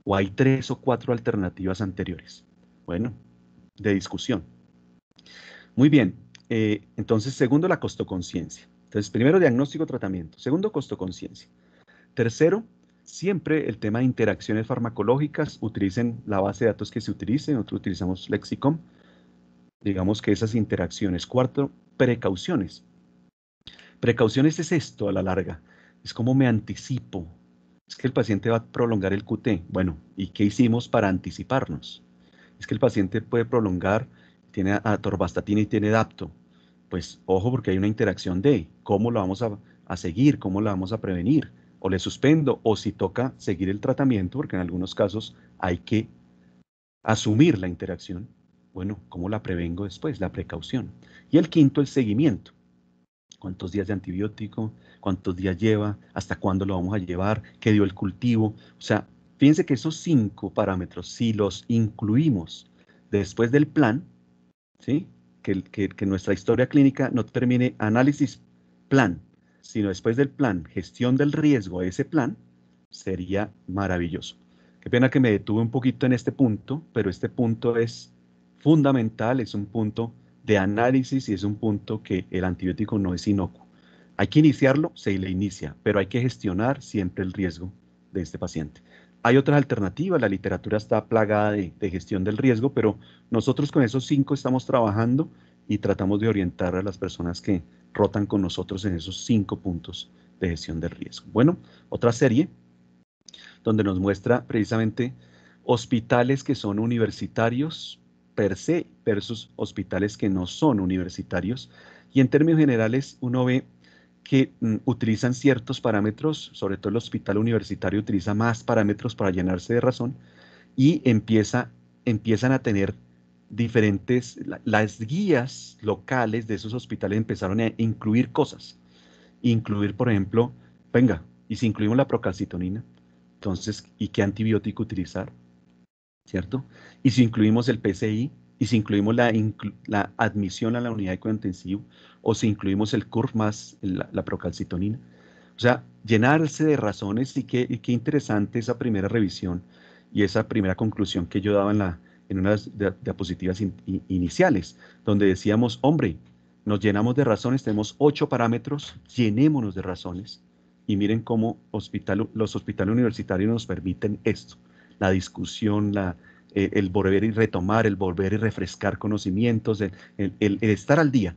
¿O hay tres o cuatro alternativas anteriores? Bueno, de discusión. Muy bien, eh, entonces segundo la costoconciencia. Entonces primero diagnóstico, tratamiento. Segundo conciencia. Tercero, siempre el tema de interacciones farmacológicas. Utilicen la base de datos que se utilice, nosotros utilizamos Lexicom. Digamos que esas interacciones. Cuarto, precauciones. Precauciones es esto a la larga. Es como me anticipo. Es que el paciente va a prolongar el QT. Bueno, ¿y qué hicimos para anticiparnos? Es que el paciente puede prolongar tiene atorvastatina y tiene dapto. Pues ojo porque hay una interacción de cómo lo vamos a, seguir, cómo la vamos a prevenir. O le suspendo o si toca seguir el tratamiento, porque en algunos casos hay que asumir la interacción. Bueno, ¿cómo la prevengo después? La precaución. Y el quinto, el seguimiento. ¿Cuántos días de antibiótico? ¿Cuántos días lleva? ¿Hasta cuándo lo vamos a llevar? ¿Qué dio el cultivo? O sea, fíjense que esos cinco parámetros, si los incluimos después del plan, ¿sí? Que, nuestra historia clínica no termine análisis plan, sino después del plan, gestión del riesgo, ese plan sería maravilloso. Qué pena que me detuve un poquito en este punto, pero este punto es fundamental, es un punto de análisis y es un punto que el antibiótico no es inocuo. Hay que iniciarlo, se le inicia, pero hay que gestionar siempre el riesgo de este paciente. Hay otras alternativas, la literatura está plagada de, gestión del riesgo, pero nosotros con esos cinco estamos trabajando y tratamos de orientar a las personas que rotan con nosotros en esos cinco puntos de gestión del riesgo. Bueno, otra serie donde nos muestra precisamente hospitales que son universitarios per se versus hospitales que no son universitarios. Y en términos generales uno ve que mm, utilizan ciertos parámetros, sobre todo el hospital universitario utiliza más parámetros para llenarse de razón y empieza, empiezan a tener diferentes, las guías locales de esos hospitales empezaron a incluir cosas, incluir, por ejemplo, venga, y si incluimos la procalcitonina, entonces, ¿y qué antibiótico utilizar? ¿Cierto? Y si incluimos el PCI, y si incluimos la, admisión a la unidad de cuidados intensivo, o si incluimos el CURF más la, procalcitonina. O sea, llenarse de razones y qué, interesante esa primera revisión y esa primera conclusión que yo daba en, la, en unas diapositivas iniciales, donde decíamos, hombre, nos llenamos de razones, tenemos ocho parámetros, llenémonos de razones. Y miren cómo hospital, los hospitales universitarios nos permiten esto, la discusión, la, eh, el volver y retomar, el volver y refrescar conocimientos, el estar al día.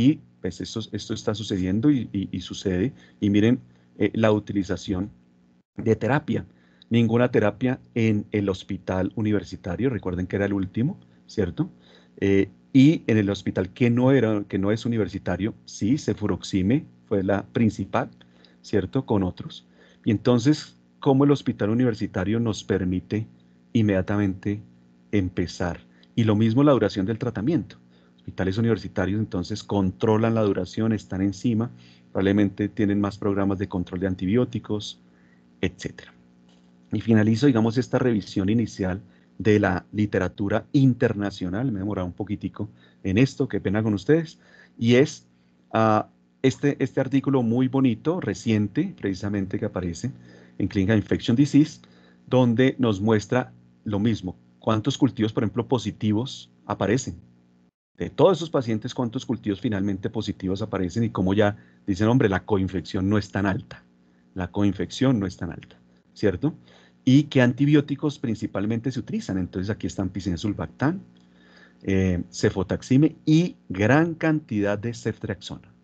Y pues esto, esto está sucediendo y, sucede. Y miren eh, la utilización de terapia. Ninguna terapia en el hospital universitario, recuerden que era el último, ¿cierto? Eh, y en el hospital que no, era, que no es universitario, sí, cefuroxime fue la principal, ¿cierto? Con otros. Y entonces, ¿cómo el hospital universitario nos permite inmediatamente empezar? Y lo mismo la duración del tratamiento hospitales universitarios entonces controlan la duración, están encima, probablemente tienen más programas de control de antibióticos, etc. Y finalizo, digamos, esta revisión inicial de la literatura internacional, me he demorado un poquitico en esto, qué pena con ustedes, y es ah, este, este artículo muy bonito, reciente, precisamente que aparece en Clinical Infection Disease, donde nos muestra lo mismo, cuántos cultivos, por ejemplo, positivos aparecen de todos esos pacientes, cuántos cultivos finalmente positivos aparecen y cómo ya dicen, hombre, la coinfección no es tan alta. La coinfección no es tan alta, ¿cierto? Y qué antibióticos principalmente se utilizan. Entonces aquí están Pisinesulbactán, eh, cefotaxime y gran cantidad de ceftriaxona.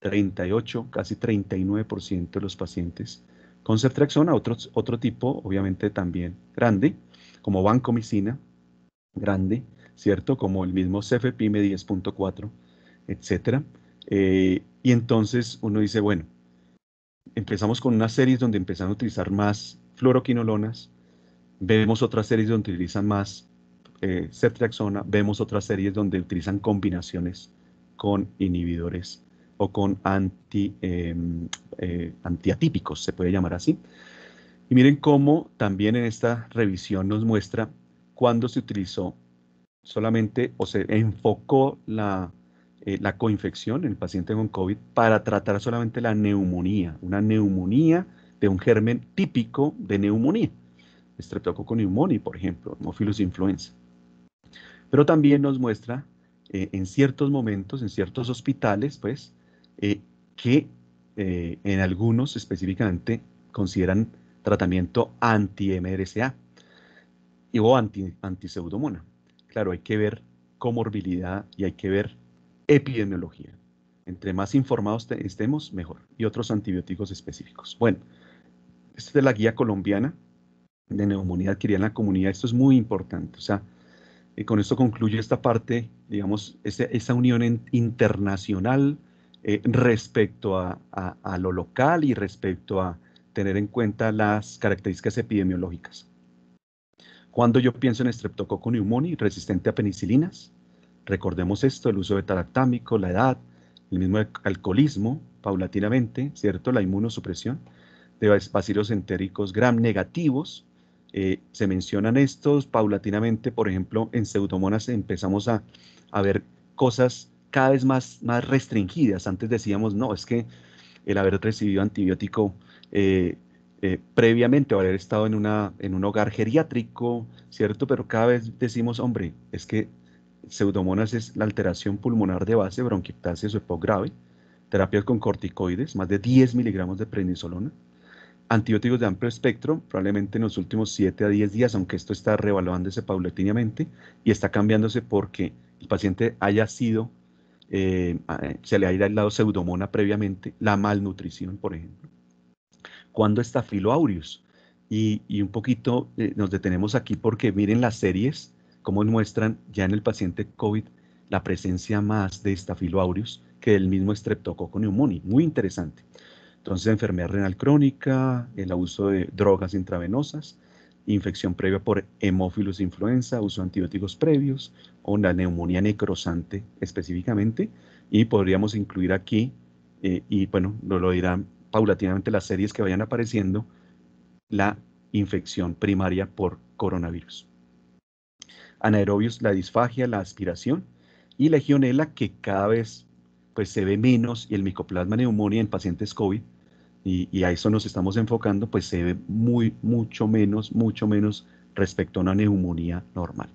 38, casi 39% de los pacientes con ceftriaxona, otro, otro tipo obviamente también grande, como vancomicina, grande, ¿cierto? Como el mismo CFPIME 10.4, etcétera. Eh, y entonces uno dice, bueno, empezamos con unas series donde empiezan a utilizar más fluoroquinolonas, vemos otras series donde utilizan más eh, ceftriaxona, vemos otras series donde utilizan combinaciones con inhibidores o con anti, em, eh, antiatípicos, se puede llamar así. Y miren cómo también en esta revisión nos muestra cuándo se utilizó solamente o se enfocó eh, la, coinfección en el paciente con COVID para tratar solamente la neumonía, una neumonía de un germen típico de neumonía, streptococcus por ejemplo, hemophilus influenza. Pero también nos muestra eh, en ciertos momentos, en ciertos hospitales, pues, eh, que en algunos específicamente consideran tratamiento anti-MRSA o anti claro, hay que ver comorbilidad y hay que ver epidemiología. Entre más informados estemos, mejor. Y otros antibióticos específicos. Bueno, esta es la guía colombiana de neumonía adquirida en la comunidad. Esto es muy importante. O sea, y con esto concluye esta parte, digamos, esa, unión internacional eh, respecto a lo local y respecto a tener en cuenta las características epidemiológicas. Cuando yo pienso en Streptococcus pneumoniae resistente a penicilinas, recordemos esto, el uso de la edad, el mismo alcoholismo, paulatinamente, ¿cierto? La inmunosupresión de bacilos entéricos gram negativos. Eh, se mencionan estos paulatinamente, por ejemplo, en pseudomonas empezamos a, ver cosas cada vez más, más restringidas. Antes decíamos, no, es que el haber recibido antibiótico eh, eh, previamente haber estado en, una, en un hogar geriátrico, ¿cierto? Pero cada vez decimos, hombre, es que pseudomonas es la alteración pulmonar de base, o grave terapias con corticoides, más de 10 miligramos de prednisolona, antibióticos de amplio espectro, probablemente en los últimos 7 a 10 días, aunque esto está revaluándose paulatinamente y está cambiándose porque el paciente haya sido, eh, eh, se le ha aislado pseudomona previamente, la malnutrición, por ejemplo cuando está Y, un poquito eh, nos detenemos aquí porque miren las series, cómo muestran ya en el paciente COVID la presencia más de aureus que del mismo Streptococcus pneumoniae. Muy interesante. Entonces, enfermedad renal crónica, el uso de drogas intravenosas, infección previa por hemófilos influenza, uso de antibióticos previos o la neumonía necrosante específicamente. Y podríamos incluir aquí, eh, y bueno, lo, lo dirán paulatinamente las series que vayan apareciendo, la infección primaria por coronavirus. Anaerobios, la disfagia, la aspiración y la legionela que cada vez pues, se ve menos y el micoplasma neumonía en pacientes COVID y, a eso nos estamos enfocando, pues se ve muy, mucho menos, mucho menos respecto a una neumonía normal.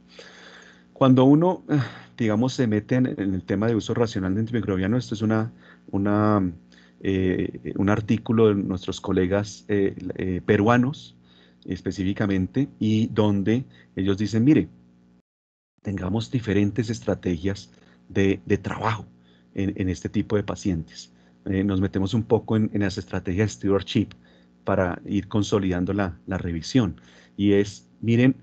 Cuando uno, eh, digamos, se mete en, en el tema de uso racional de antimicrobiano, esto es una, una eh, un artículo de nuestros colegas eh, eh, peruanos específicamente y donde ellos dicen, mire, tengamos diferentes estrategias de, trabajo en, este tipo de pacientes. nos metemos un poco en, en, las estrategias stewardship para ir consolidando la, revisión y es, miren,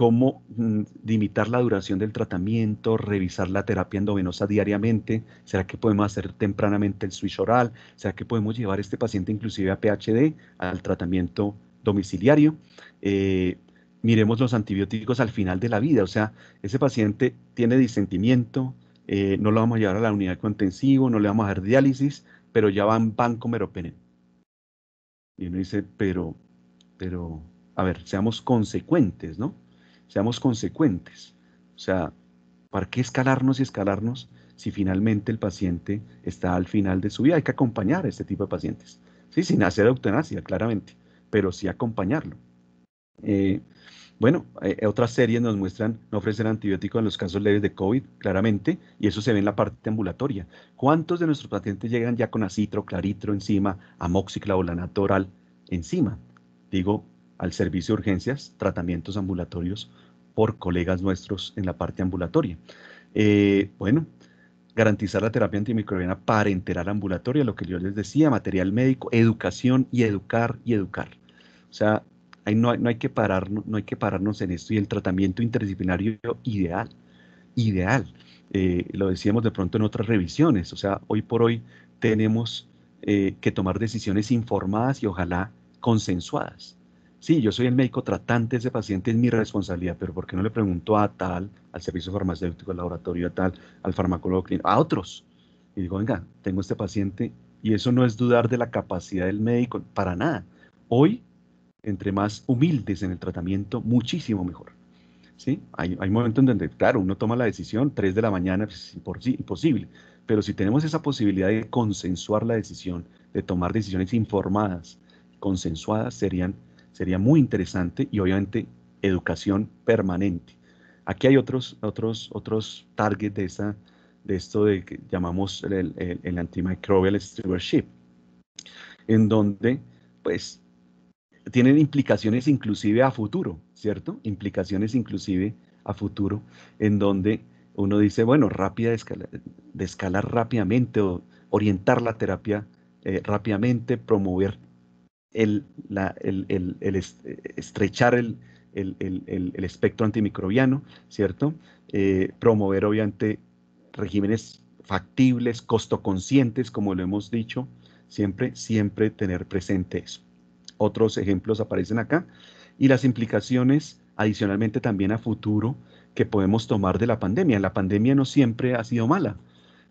cómo mm, limitar la duración del tratamiento, revisar la terapia endovenosa diariamente, será que podemos hacer tempranamente el switch oral, será que podemos llevar a este paciente inclusive a PHD, al tratamiento domiciliario. Eh, miremos los antibióticos al final de la vida, o sea, ese paciente tiene disentimiento, eh, no lo vamos a llevar a la unidad de contensivo, no le vamos a dar diálisis, pero ya van, en banco Y uno dice, pero, pero, a ver, seamos consecuentes, ¿no? seamos consecuentes. O sea, ¿para qué escalarnos y escalarnos si finalmente el paciente está al final de su vida? Hay que acompañar a este tipo de pacientes. Sí, sin hacer eutanasia, claramente, pero sí acompañarlo. Eh, bueno, eh, otras series nos muestran no ofrecer antibióticos en los casos leves de COVID, claramente, y eso se ve en la parte ambulatoria. ¿Cuántos de nuestros pacientes llegan ya con acitro, claritro encima, la oral encima? Digo, al servicio de urgencias, tratamientos ambulatorios por colegas nuestros en la parte ambulatoria. Eh, bueno, garantizar la terapia antimicrobiana para enterar ambulatoria, lo que yo les decía, material médico, educación y educar y educar. O sea, hay, no, hay, que hay que pararnos en esto y el tratamiento interdisciplinario ideal, ideal. Eh, lo decíamos de pronto en otras revisiones, o sea, hoy por hoy tenemos eh, que tomar decisiones informadas y ojalá consensuadas. Sí, yo soy el médico tratante, de ese paciente es mi responsabilidad, pero ¿por qué no le pregunto a tal, al servicio farmacéutico, al laboratorio, a tal, al farmacólogo clínico, a otros? Y digo, venga, tengo este paciente y eso no es dudar de la capacidad del médico, para nada. Hoy, entre más humildes en el tratamiento, muchísimo mejor. ¿Sí? Hay, hay momentos en donde, claro, uno toma la decisión, tres de la mañana es pues, imposible, pero si tenemos esa posibilidad de consensuar la decisión, de tomar decisiones informadas, consensuadas, serían Sería muy interesante y obviamente educación permanente. Aquí hay otros, otros, otros targets de, esa, de esto de que llamamos el, antimicrobial stewardship, en donde pues tienen implicaciones inclusive a futuro, ¿cierto? Implicaciones inclusive a futuro, en donde uno dice, bueno, rápida, de escalar rápidamente o orientar la terapia eh, rápidamente, promover el, estrechar el, espectro antimicrobiano, ¿cierto? Eh, promover, obviamente, regímenes factibles, costo conscientes, como lo hemos dicho, siempre, siempre tener presente eso. Otros ejemplos aparecen acá y las implicaciones adicionalmente también a futuro que podemos tomar de la pandemia. La pandemia no siempre ha sido mala.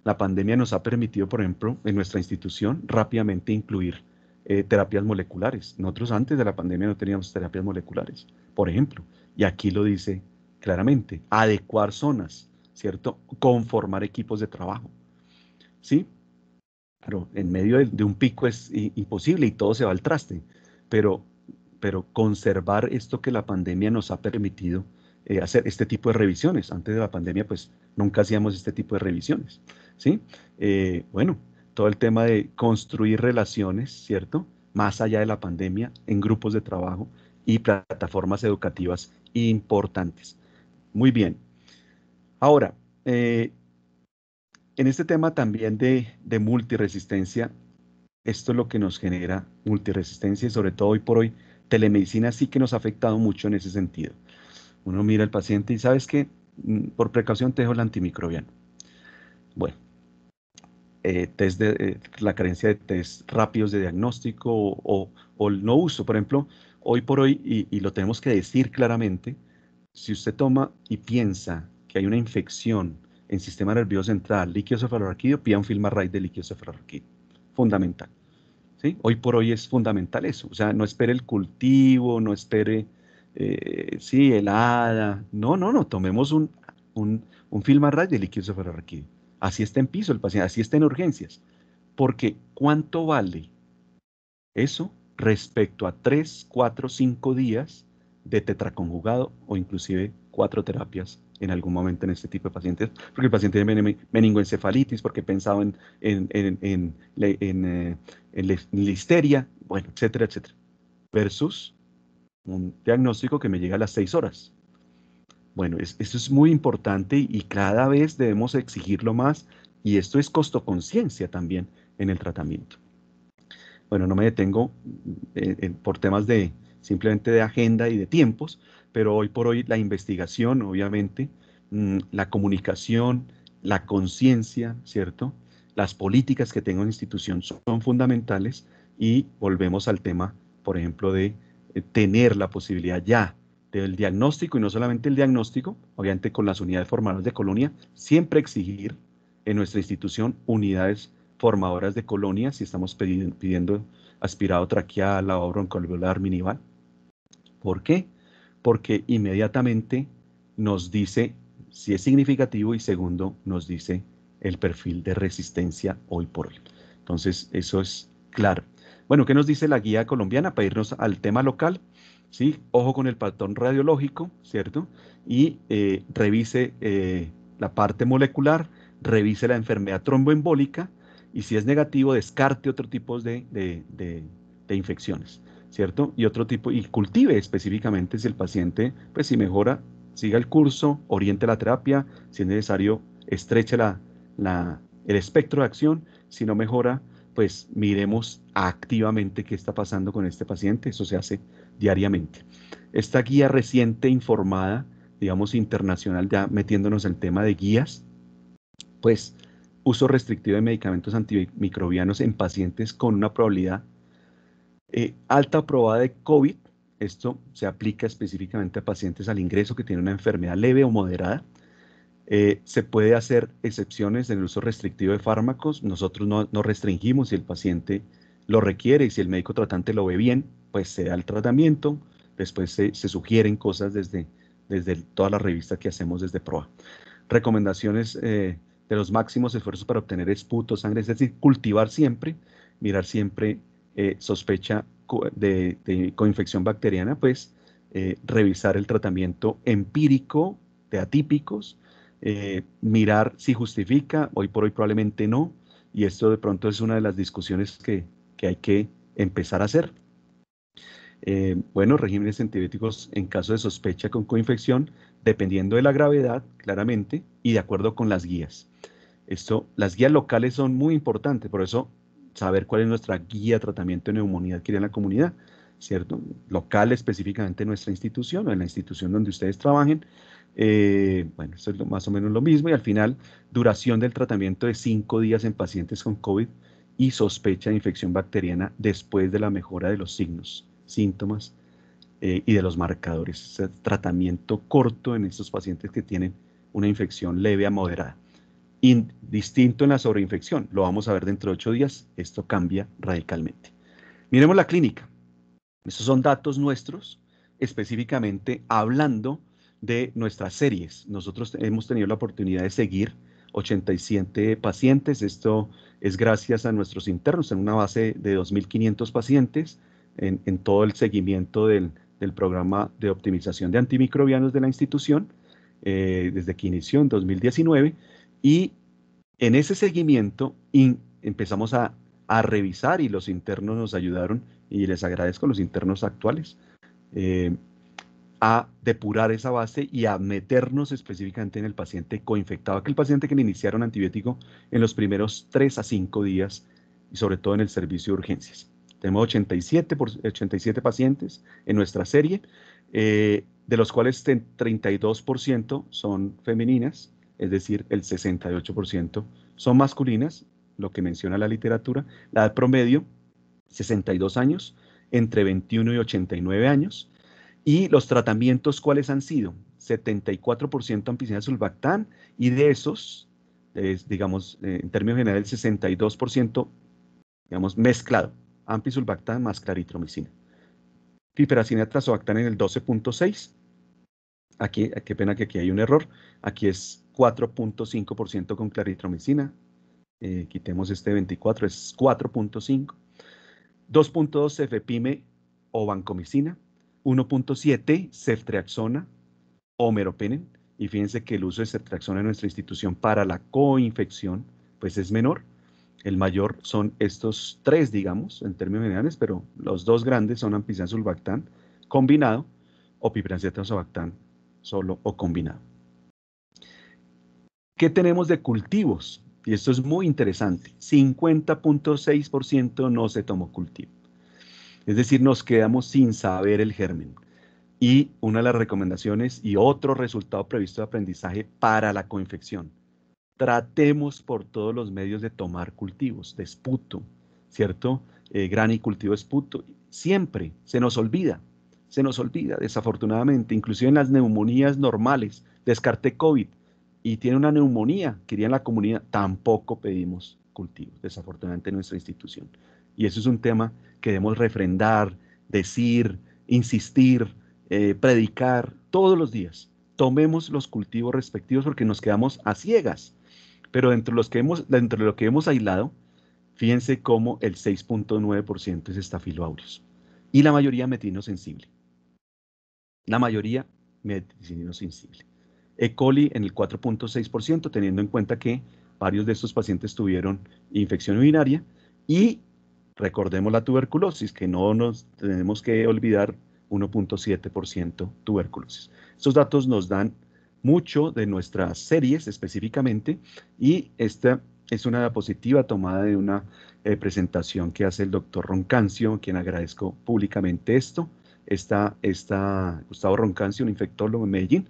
La pandemia nos ha permitido, por ejemplo, en nuestra institución rápidamente incluir eh, terapias moleculares. Nosotros antes de la pandemia no teníamos terapias moleculares, por ejemplo. Y aquí lo dice claramente, adecuar zonas, ¿cierto? Conformar equipos de trabajo. ¿Sí? Pero en medio de, un pico es imposible y todo se va al traste, pero, pero conservar esto que la pandemia nos ha permitido eh, hacer este tipo de revisiones. Antes de la pandemia, pues nunca hacíamos este tipo de revisiones. ¿Sí? Eh, bueno, todo el tema de construir relaciones, ¿cierto? Más allá de la pandemia, en grupos de trabajo y plataformas educativas importantes. Muy bien. Ahora, eh, en este tema también de, de multiresistencia, esto es lo que nos genera multiresistencia y sobre todo hoy por hoy telemedicina sí que nos ha afectado mucho en ese sentido. Uno mira al paciente y sabes que mm, por precaución te dejo el antimicrobiano. Bueno, eh, de, eh, la carencia de test rápidos de diagnóstico o, el no uso. Por ejemplo, hoy por hoy, y, lo tenemos que decir claramente, si usted toma y piensa que hay una infección en sistema nervioso central, líquido cefalorraquídeo, pida un film de líquido cefalorraquídeo. Fundamental. ¿Sí? Hoy por hoy es fundamental eso. O sea, no espere el cultivo, no espere, eh, sí, el hada No, no, no. Tomemos un, un, un de líquido cefalorraquídeo así está en piso el paciente, así está en urgencias. Porque ¿cuánto vale eso respecto a tres, cuatro, cinco días de tetraconjugado o inclusive cuatro terapias en algún momento en este tipo de pacientes? Porque el paciente tiene meningoencefalitis, porque pensaba en, en, en, eh, en, listeria, bueno, etcétera, etcétera. Versus un diagnóstico que me llega a las 6 horas bueno, esto es muy importante y, cada vez debemos exigirlo más y esto es costo conciencia también en el tratamiento. Bueno, no me detengo mm, por temas de simplemente de agenda y de tiempos, pero hoy por hoy la investigación, obviamente, mm, la comunicación, la conciencia, ¿cierto? Las políticas que tenga una institución son, fundamentales y volvemos al tema, por ejemplo, de eh, tener la posibilidad ya del diagnóstico y no solamente el diagnóstico, obviamente con las unidades formadoras de colonia, siempre exigir en nuestra institución unidades formadoras de colonia, si estamos pidiendo, pidiendo aspirado traqueal, o broncoalveolar minival. ¿Por qué? Porque inmediatamente nos dice si es significativo y segundo, nos dice el perfil de resistencia hoy por hoy. Entonces, eso es claro. Bueno, ¿qué nos dice la guía colombiana? Para irnos al tema local, Ojo con el patrón radiológico, ¿cierto? Y eh, revise eh, la parte molecular, revise la enfermedad tromboembólica y si es negativo, descarte otro tipo de, infecciones, ¿cierto? Y otro tipo, y cultive específicamente si el paciente, pues si mejora, siga el curso, oriente la terapia, si es necesario, estreche la, el espectro de acción, si no mejora, pues miremos activamente qué está pasando con este paciente, eso se hace diariamente. Esta guía reciente informada, digamos, internacional, ya metiéndonos el tema de guías, pues uso restrictivo de medicamentos antimicrobianos en pacientes con una probabilidad eh, alta probada de COVID. Esto se aplica específicamente a pacientes al ingreso que tienen una enfermedad leve o moderada. Eh, se puede hacer excepciones en el uso restrictivo de fármacos. Nosotros no, no restringimos si el paciente lo requiere y si el médico tratante lo ve bien, pues se da el tratamiento. Después se, sugieren cosas desde, desde todas las revistas que hacemos desde PROA. Recomendaciones eh, de los máximos esfuerzos para obtener esputo, sangre, es decir, cultivar siempre, mirar siempre eh, sospecha de, de, coinfección bacteriana, pues eh, revisar el tratamiento empírico de atípicos, mirar si justifica, hoy por hoy probablemente no, y esto de pronto es una de las discusiones que, que hay que empezar a hacer. Eh, bueno, regímenes antibióticos en caso de sospecha con coinfección, dependiendo de la gravedad, claramente, y de acuerdo con las guías. Esto, las guías locales son muy importantes, por eso saber cuál es nuestra guía de tratamiento de neumonía adquirida en la comunidad, ¿cierto? Local específicamente en nuestra institución o en la institución donde ustedes trabajen. Eh, bueno, eso es más o menos lo mismo y al final duración del tratamiento de cinco días en pacientes con covid y sospecha de infección bacteriana después de la mejora de los signos, síntomas eh, y de los marcadores. tratamiento corto en estos pacientes que tienen una infección leve a moderada. distinto en la sobreinfección, lo vamos a ver dentro de ocho días, esto cambia radicalmente. Miremos la clínica. Estos son datos nuestros, específicamente hablando de nuestras series. Nosotros hemos tenido la oportunidad de seguir 87 pacientes. Esto es gracias a nuestros internos en una base de 2.500 pacientes en, todo el seguimiento del, programa de optimización de antimicrobianos de la institución eh, desde que inició en 2019. Y en ese seguimiento empezamos a, revisar y los internos nos ayudaron y les agradezco a los internos actuales. Eh, a depurar esa base y a meternos específicamente en el paciente coinfectado, aquel paciente que le iniciaron antibiótico en los primeros 3 a 5 días y sobre todo en el servicio de urgencias. Tenemos 87, por, 87 pacientes en nuestra serie, eh, de los cuales 32% son femeninas, es decir, el 68% son masculinas, lo que menciona la literatura. La edad promedio, 62 años, entre 21 y 89 años. Y los tratamientos, ¿cuáles han sido? 74% ampicina sulbactán y de esos, digamos, eh, en términos generales, 62%, digamos, mezclado, ampisulbactán más claritromicina. Fiperacina trazobactán en el 12.6. Aquí, eh, qué pena que aquí hay un error. Aquí es 4.5% con claritromicina. Eh, quitemos este 24, es 4.5. 2.2 cefepime o vancomicina. 1.7, ceftriaxona o meropenem. Y fíjense que el uso de ceftriaxona en nuestra institución para la coinfección pues es menor. El mayor son estos tres, digamos, en términos generales, pero los dos grandes son ampicillin combinado o piperazeta solo o combinado. ¿Qué tenemos de cultivos? Y esto es muy interesante. 50.6% no se tomó cultivo. Es decir, nos quedamos sin saber el germen. Y una de las recomendaciones y otro resultado previsto de aprendizaje para la coinfección. Tratemos por todos los medios de tomar cultivos, de esputo, ¿cierto? Eh, gran y cultivo esputo. Siempre se nos olvida, se nos olvida, desafortunadamente. Inclusive en las neumonías normales, descarté COVID y tiene una neumonía, quería en la comunidad, tampoco pedimos cultivos, desafortunadamente en nuestra institución. Y eso es un tema que debemos refrendar, decir, insistir, eh, predicar todos los días. Tomemos los cultivos respectivos porque nos quedamos a ciegas. Pero dentro de, los que dentro lo que hemos aislado, fíjense cómo el 6.9% es estafiloaureus y la mayoría metino sensible. La mayoría metinosensible. sensible. E. coli en el 4.6%, teniendo en cuenta que varios de estos pacientes tuvieron infección urinaria y Recordemos la tuberculosis, que no nos tenemos que olvidar 1.7% tuberculosis. Estos datos nos dan mucho de nuestras series específicamente y esta es una diapositiva tomada de una eh, presentación que hace el doctor Roncancio, quien agradezco públicamente esto. Está, está Gustavo Roncancio, un infectólogo en Medellín,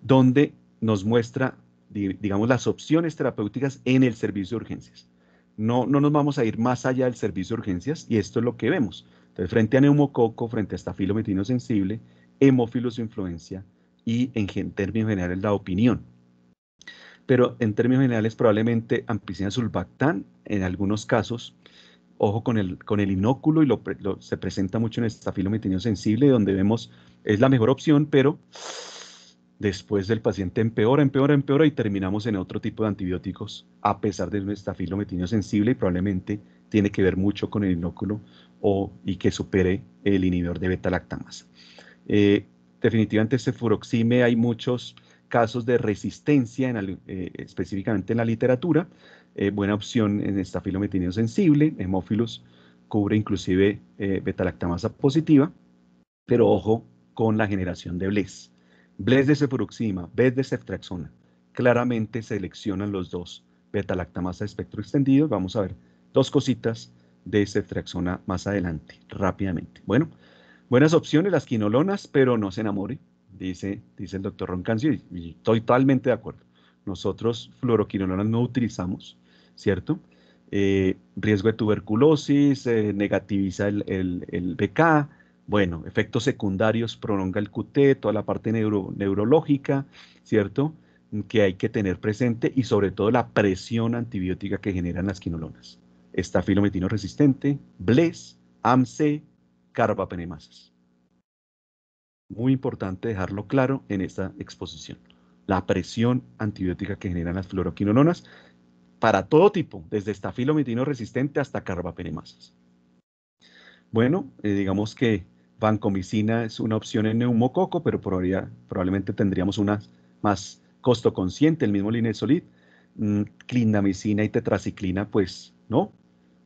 donde nos muestra, digamos, las opciones terapéuticas en el servicio de urgencias. No, nos vamos a ir más allá del servicio de urgencias y esto es lo que vemos. Entonces, frente a neumococo, frente a estafilometino sensible, hemófilos influencia y en, términos generales la opinión. Pero en términos generales probablemente ampicina sulbactán en algunos casos, ojo con el, con el inóculo y lo, se presenta mucho en el sensible, donde vemos es la mejor opción, pero Después del paciente empeora, empeora, empeora y terminamos en otro tipo de antibióticos, a pesar de un estafilometinio sensible y probablemente tiene que ver mucho con el inóculo y que supere el inhibidor de beta-lactamasa. Eh, definitivamente cefuroxime este hay muchos casos de resistencia, eh, específicamente en la literatura. Eh, buena opción en estafilometinio sensible, hemófilos, cubre inclusive beta-lactamasa positiva, pero ojo con la generación de BLES Bles de cefuroxima, B de ceftraxona. Claramente seleccionan los dos. Beta-lactamasa de espectro extendido. Vamos a ver dos cositas de ceftraxona más adelante, rápidamente. Bueno, buenas opciones las quinolonas, pero no se enamore, dice, dice el doctor Roncancio, y, y estoy totalmente de acuerdo. Nosotros fluoroquinolonas no utilizamos, ¿cierto? Eh, riesgo de tuberculosis, eh, negativiza el, el, el BK, bueno, efectos secundarios, prolonga el QT, toda la parte neurológica, ¿cierto? Que hay que tener presente y sobre todo la presión antibiótica que generan las quinolonas. Estafilometino resistente, BLES, AMC, carbapenemasas. Muy importante dejarlo claro en esta exposición. La presión antibiótica que generan las fluoroquinolonas para todo tipo, desde estafilometino resistente hasta carbapenemasas. Bueno, eh, digamos que vancomicina es una opción en neumococo, pero probablemente tendríamos una más costo consciente, el mismo linezolid. solid. Mm, clindamicina y tetraciclina, pues no,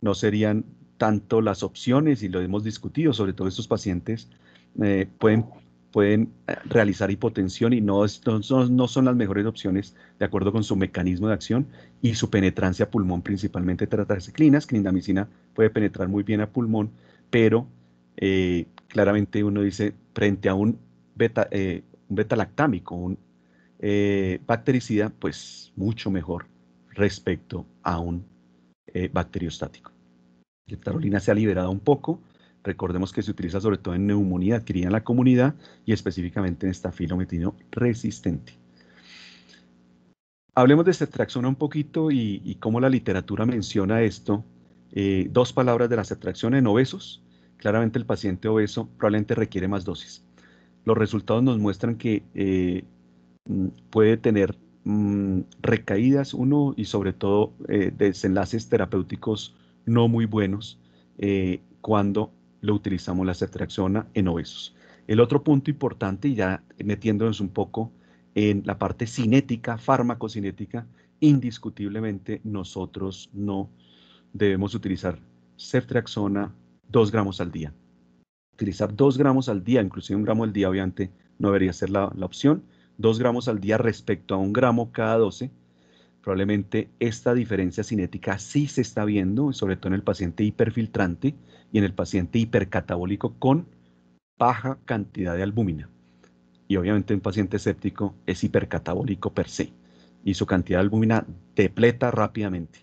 no serían tanto las opciones y lo hemos discutido, sobre todo estos pacientes eh, pueden, pueden eh, realizar hipotensión y no, no son las mejores opciones de acuerdo con su mecanismo de acción y su penetrancia a pulmón, principalmente tetraciclinas. Clindamicina puede penetrar muy bien a pulmón, pero eh, claramente uno dice, frente a un beta, eh, lactámico, un eh, bactericida, pues mucho mejor respecto a un eh, bacteriostático. La tarolina se ha liberado un poco. Recordemos que se utiliza sobre todo en neumonía adquirida en la comunidad y específicamente en esta resistente. Hablemos de cetraxona este un poquito y, cómo la literatura menciona esto. dos palabras de la cetraxona en obesos. Claramente el paciente obeso probablemente requiere más dosis. Los resultados nos muestran que eh, mm, puede tener mm, recaídas uno y sobre todo eh, desenlaces terapéuticos no muy buenos eh, cuando lo utilizamos la ceftriaxona en obesos. El otro punto importante, ya metiéndonos un poco en la parte cinética, farmacocinética, indiscutiblemente nosotros no debemos utilizar ceftriaxona 2 gramos al día. Utilizar 2 gramos al día, inclusive un gramo al día, obviamente no debería ser la, opción. 2 gramos al día respecto a un gramo cada 12. Probablemente esta diferencia cinética sí se está viendo, sobre todo en el paciente hiperfiltrante y en el paciente hipercatabólico con baja cantidad de albúmina. Y obviamente un paciente séptico es hipercatabólico per se y su cantidad de albúmina depleta rápidamente.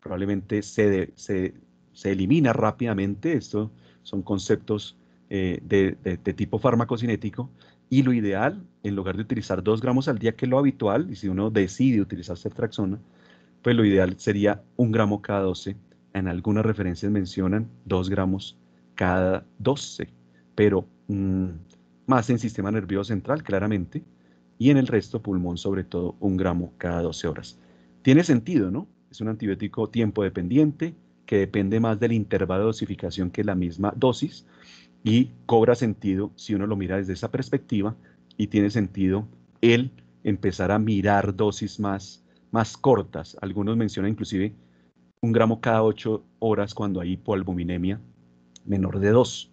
Probablemente se, se se elimina rápidamente. Estos son conceptos eh, de, tipo farmacocinético. Y lo ideal, en lugar de utilizar 2 gramos al día, que es lo habitual, y si uno decide utilizar ceftraxona, pues lo ideal sería un gramo cada 12. En algunas referencias mencionan 2 gramos cada 12, pero mm, más en sistema nervioso central, claramente, y en el resto pulmón, sobre todo, un gramo cada 12 horas. Tiene sentido, ¿no? Es un antibiótico tiempo dependiente, que depende más del intervalo de dosificación que la misma dosis y cobra sentido si uno lo mira desde esa perspectiva y tiene sentido el empezar a mirar dosis más, más cortas. Algunos mencionan inclusive un gramo cada ocho horas cuando hay hipoalbuminemia menor de dos.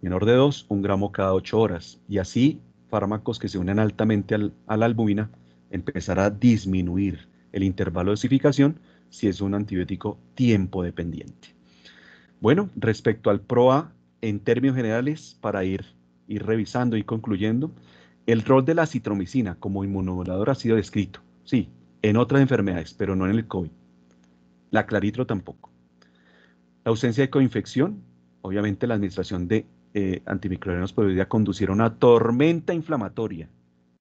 Menor de dos, un gramo cada ocho horas. Y así fármacos que se unen altamente a la albúmina empezar a disminuir el intervalo de dosificación si es un antibiótico tiempo dependiente. Bueno, respecto al PROA, en términos generales, para ir, revisando y concluyendo, el rol de la citromicina como inmunomodulador ha sido descrito, sí, en otras enfermedades, pero no en el COVID. La claritro tampoco. La ausencia de coinfección, obviamente la administración de eh, antimicrobianos podría conducir a una tormenta inflamatoria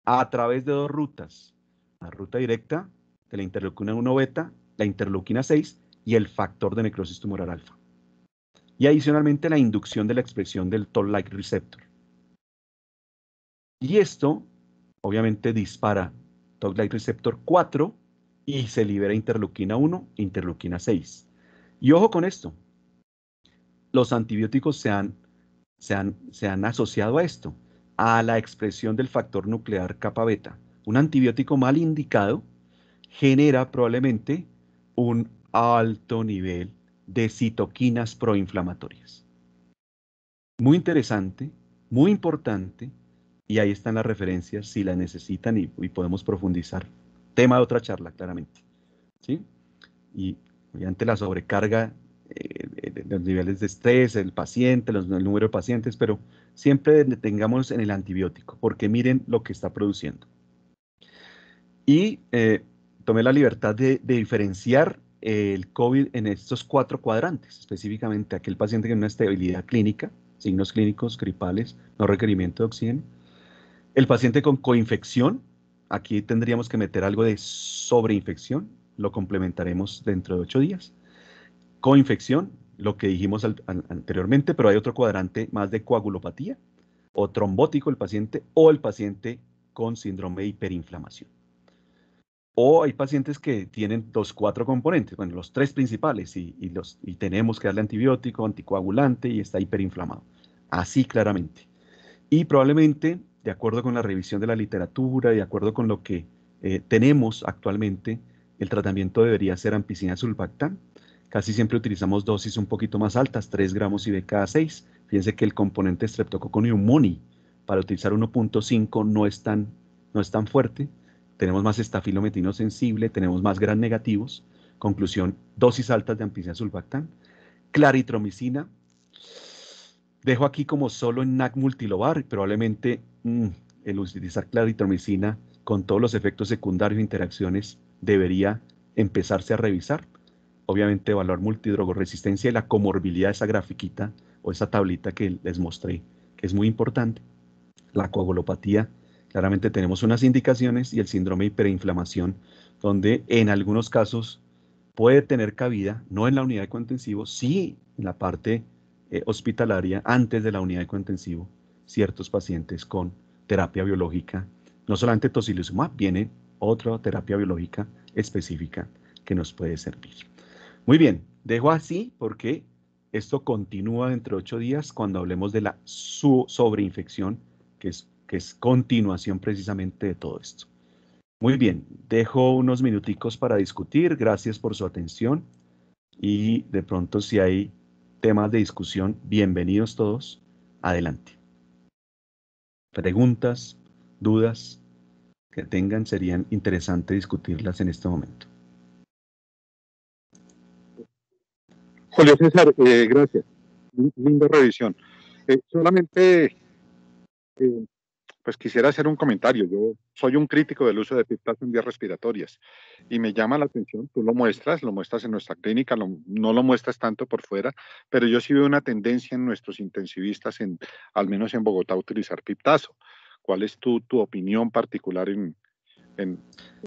a través de dos rutas. La ruta directa de la interleucina 1 beta la interleuquina 6 y el factor de necrosis tumoral alfa. Y adicionalmente la inducción de la expresión del Toll-like receptor. Y esto, obviamente, dispara Toll-like receptor 4 y se libera interleuquina 1, interleuquina 6. Y ojo con esto. Los antibióticos se han, se han, se han asociado a esto, a la expresión del factor nuclear kappa beta. Un antibiótico mal indicado genera probablemente un alto nivel de citoquinas proinflamatorias. Muy interesante, muy importante, y ahí están las referencias si las necesitan y, podemos profundizar. Tema de otra charla, claramente. ¿sí? Y obviamente la sobrecarga, eh, de los niveles de estrés, el paciente, los, el número de pacientes, pero siempre tengamos en el antibiótico, porque miren lo que está produciendo. Y eh, tomé la libertad de, diferenciar eh, el COVID en estos cuatro cuadrantes, específicamente aquel paciente con una estabilidad clínica, signos clínicos gripales, no requerimiento de oxígeno, el paciente con coinfección, aquí tendríamos que meter algo de sobreinfección, lo complementaremos dentro de ocho días, coinfección, lo que dijimos anteriormente, pero hay otro cuadrante más de coagulopatía, o trombótico el paciente, o el paciente con síndrome de hiperinflamación. O hay pacientes que tienen los cuatro componentes, bueno, los tres principales, y, los, y tenemos que darle antibiótico, anticoagulante y está hiperinflamado. Así claramente. Y probablemente, de acuerdo con la revisión de la literatura, de acuerdo con lo que eh, tenemos actualmente, el tratamiento debería ser ampicina sulfacta. Casi siempre utilizamos dosis un poquito más altas, 3 gramos y de cada 6. Fíjense que el componente streptococonium moni para utilizar 1.5 no, tan, no es tan fuerte tenemos más estafilometino sensible, tenemos más gran negativos. Conclusión, dosis altas de ampicina sulfactán. Claritromicina, dejo aquí como solo en NAC multilobar, probablemente mm, el utilizar claritromicina con todos los efectos secundarios e interacciones debería empezarse a revisar. Obviamente evaluar multidrogoresistencia y la comorbilidad de esa grafiquita o esa tablita que les mostré, que es muy importante. La coagulopatía Claramente tenemos unas indicaciones y el síndrome de hiperinflamación, donde en algunos casos puede tener cabida, no en la unidad de cointensivo, sí en la parte eh, hospitalaria, antes de la unidad de cointensivo, ciertos pacientes con terapia biológica, no solamente tocilizumab, ah, viene otra terapia biológica específica que nos puede servir. Muy bien, dejo así porque esto continúa entre ocho días cuando hablemos de la sobreinfección, que es que es continuación precisamente de todo esto. Muy bien, dejo unos minuticos para discutir. Gracias por su atención y de pronto si hay temas de discusión, bienvenidos todos. Adelante. Preguntas, dudas que tengan serían interesantes discutirlas en este momento. Julio César, eh, gracias. Linda revisión. Eh, solamente eh, pues quisiera hacer un comentario. Yo soy un crítico del uso de piptazo en vías respiratorias y me llama la atención, tú lo muestras, lo muestras en nuestra clínica, no lo muestras tanto por fuera, pero yo sí veo una tendencia en nuestros intensivistas, en, al menos en Bogotá, a utilizar piptazo ¿Cuál es tu, tu opinión particular en...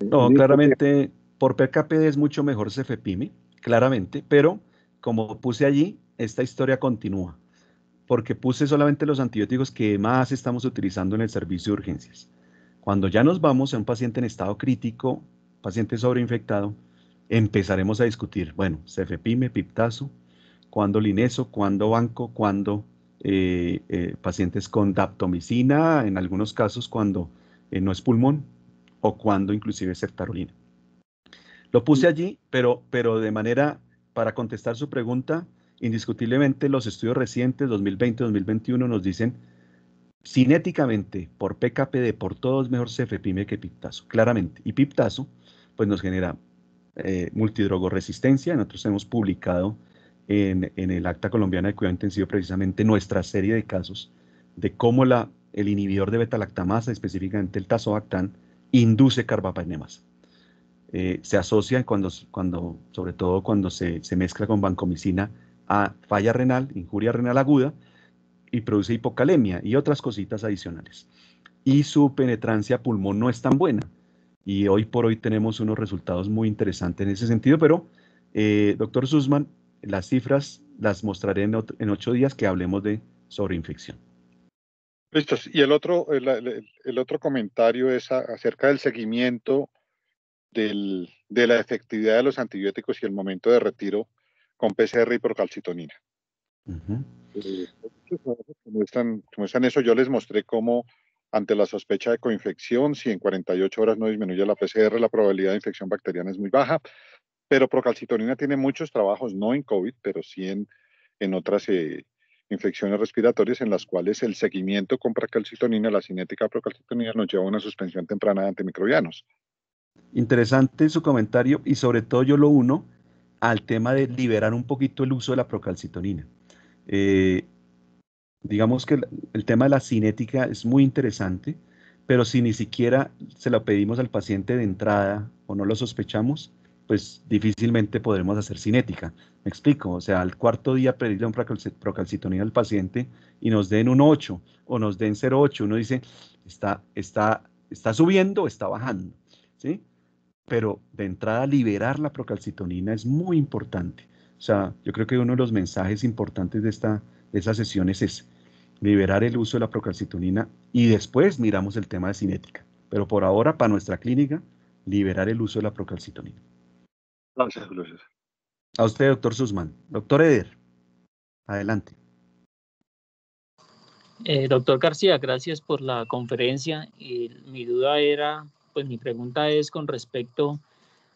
no, este claramente, por PKP es mucho mejor CFPIME, claramente, pero como puse allí, esta historia continúa porque puse solamente los antibióticos que más estamos utilizando en el servicio de urgencias. Cuando ya nos vamos a un paciente en estado crítico, paciente sobreinfectado, empezaremos a discutir, bueno, cefepime, piptazo, cuando lineso, cuando banco, cuando eh, eh, pacientes con daptomicina, en algunos casos cuando eh, no es pulmón o cuando inclusive es Lo puse mm. allí, pero, pero de manera, para contestar su pregunta, indiscutiblemente los estudios recientes, 2020-2021, nos dicen cinéticamente, por PKPD, por todos es mejor cefepime que piptazo, claramente. Y piptazo, pues nos genera eh, multidrogoresistencia. Nosotros hemos publicado en, el Acta Colombiana de Cuidado Intensivo precisamente nuestra serie de casos de cómo la, el inhibidor de beta-lactamasa, específicamente el tazobactán, induce carbapenemasa. Eh, se asocia cuando, cuando, sobre todo cuando se, se mezcla con vancomicina, a falla renal, injuria renal aguda, y produce hipocalemia y otras cositas adicionales. Y su penetrancia pulmón no es tan buena. Y hoy por hoy tenemos unos resultados muy interesantes en ese sentido, pero, eh, doctor Sussman, las cifras las mostraré en, ocho días que hablemos de sobreinfección. Listos. Y el otro, el, otro comentario es acerca del seguimiento de la efectividad de los antibióticos y el momento de retiro con PCR y procalcitonina. como, están, eso, yo les mostré cómo ante la sospecha de coinfección, si en 48 horas no disminuye la PCR, la probabilidad de infección bacteriana es muy baja. Pero procalcitonina tiene muchos trabajos, no en COVID, pero sí en, en otras eh, infecciones respiratorias en las cuales el seguimiento con procalcitonina, la cinética de procalcitonina, nos lleva a una suspensión temprana de antimicrobianos. Interesante su comentario y sobre todo yo lo uno al tema de liberar un poquito el uso de la procalcitonina. Eh, digamos que el, tema de la cinética es muy interesante, pero si ni siquiera se lo pedimos al paciente de entrada o no lo sospechamos, pues difícilmente podremos hacer cinética. Me explico, o sea, al cuarto día pedirle un procalcitonina al paciente y nos den un 8 o nos den 0,8, uno dice, está, está, está subiendo o está bajando, ¿sí? pero de entrada liberar la procalcitonina es muy importante. O sea, yo creo que uno de los mensajes importantes de, esta, de esas sesiones es liberar el uso de la procalcitonina y después miramos el tema de cinética. Pero por ahora, para nuestra clínica, liberar el uso de la procalcitonina. Gracias, gracias. A usted, doctor Susman, Doctor Eder, adelante. Eh, doctor García, gracias por la conferencia. Eh, mi duda era pues mi pregunta es con respecto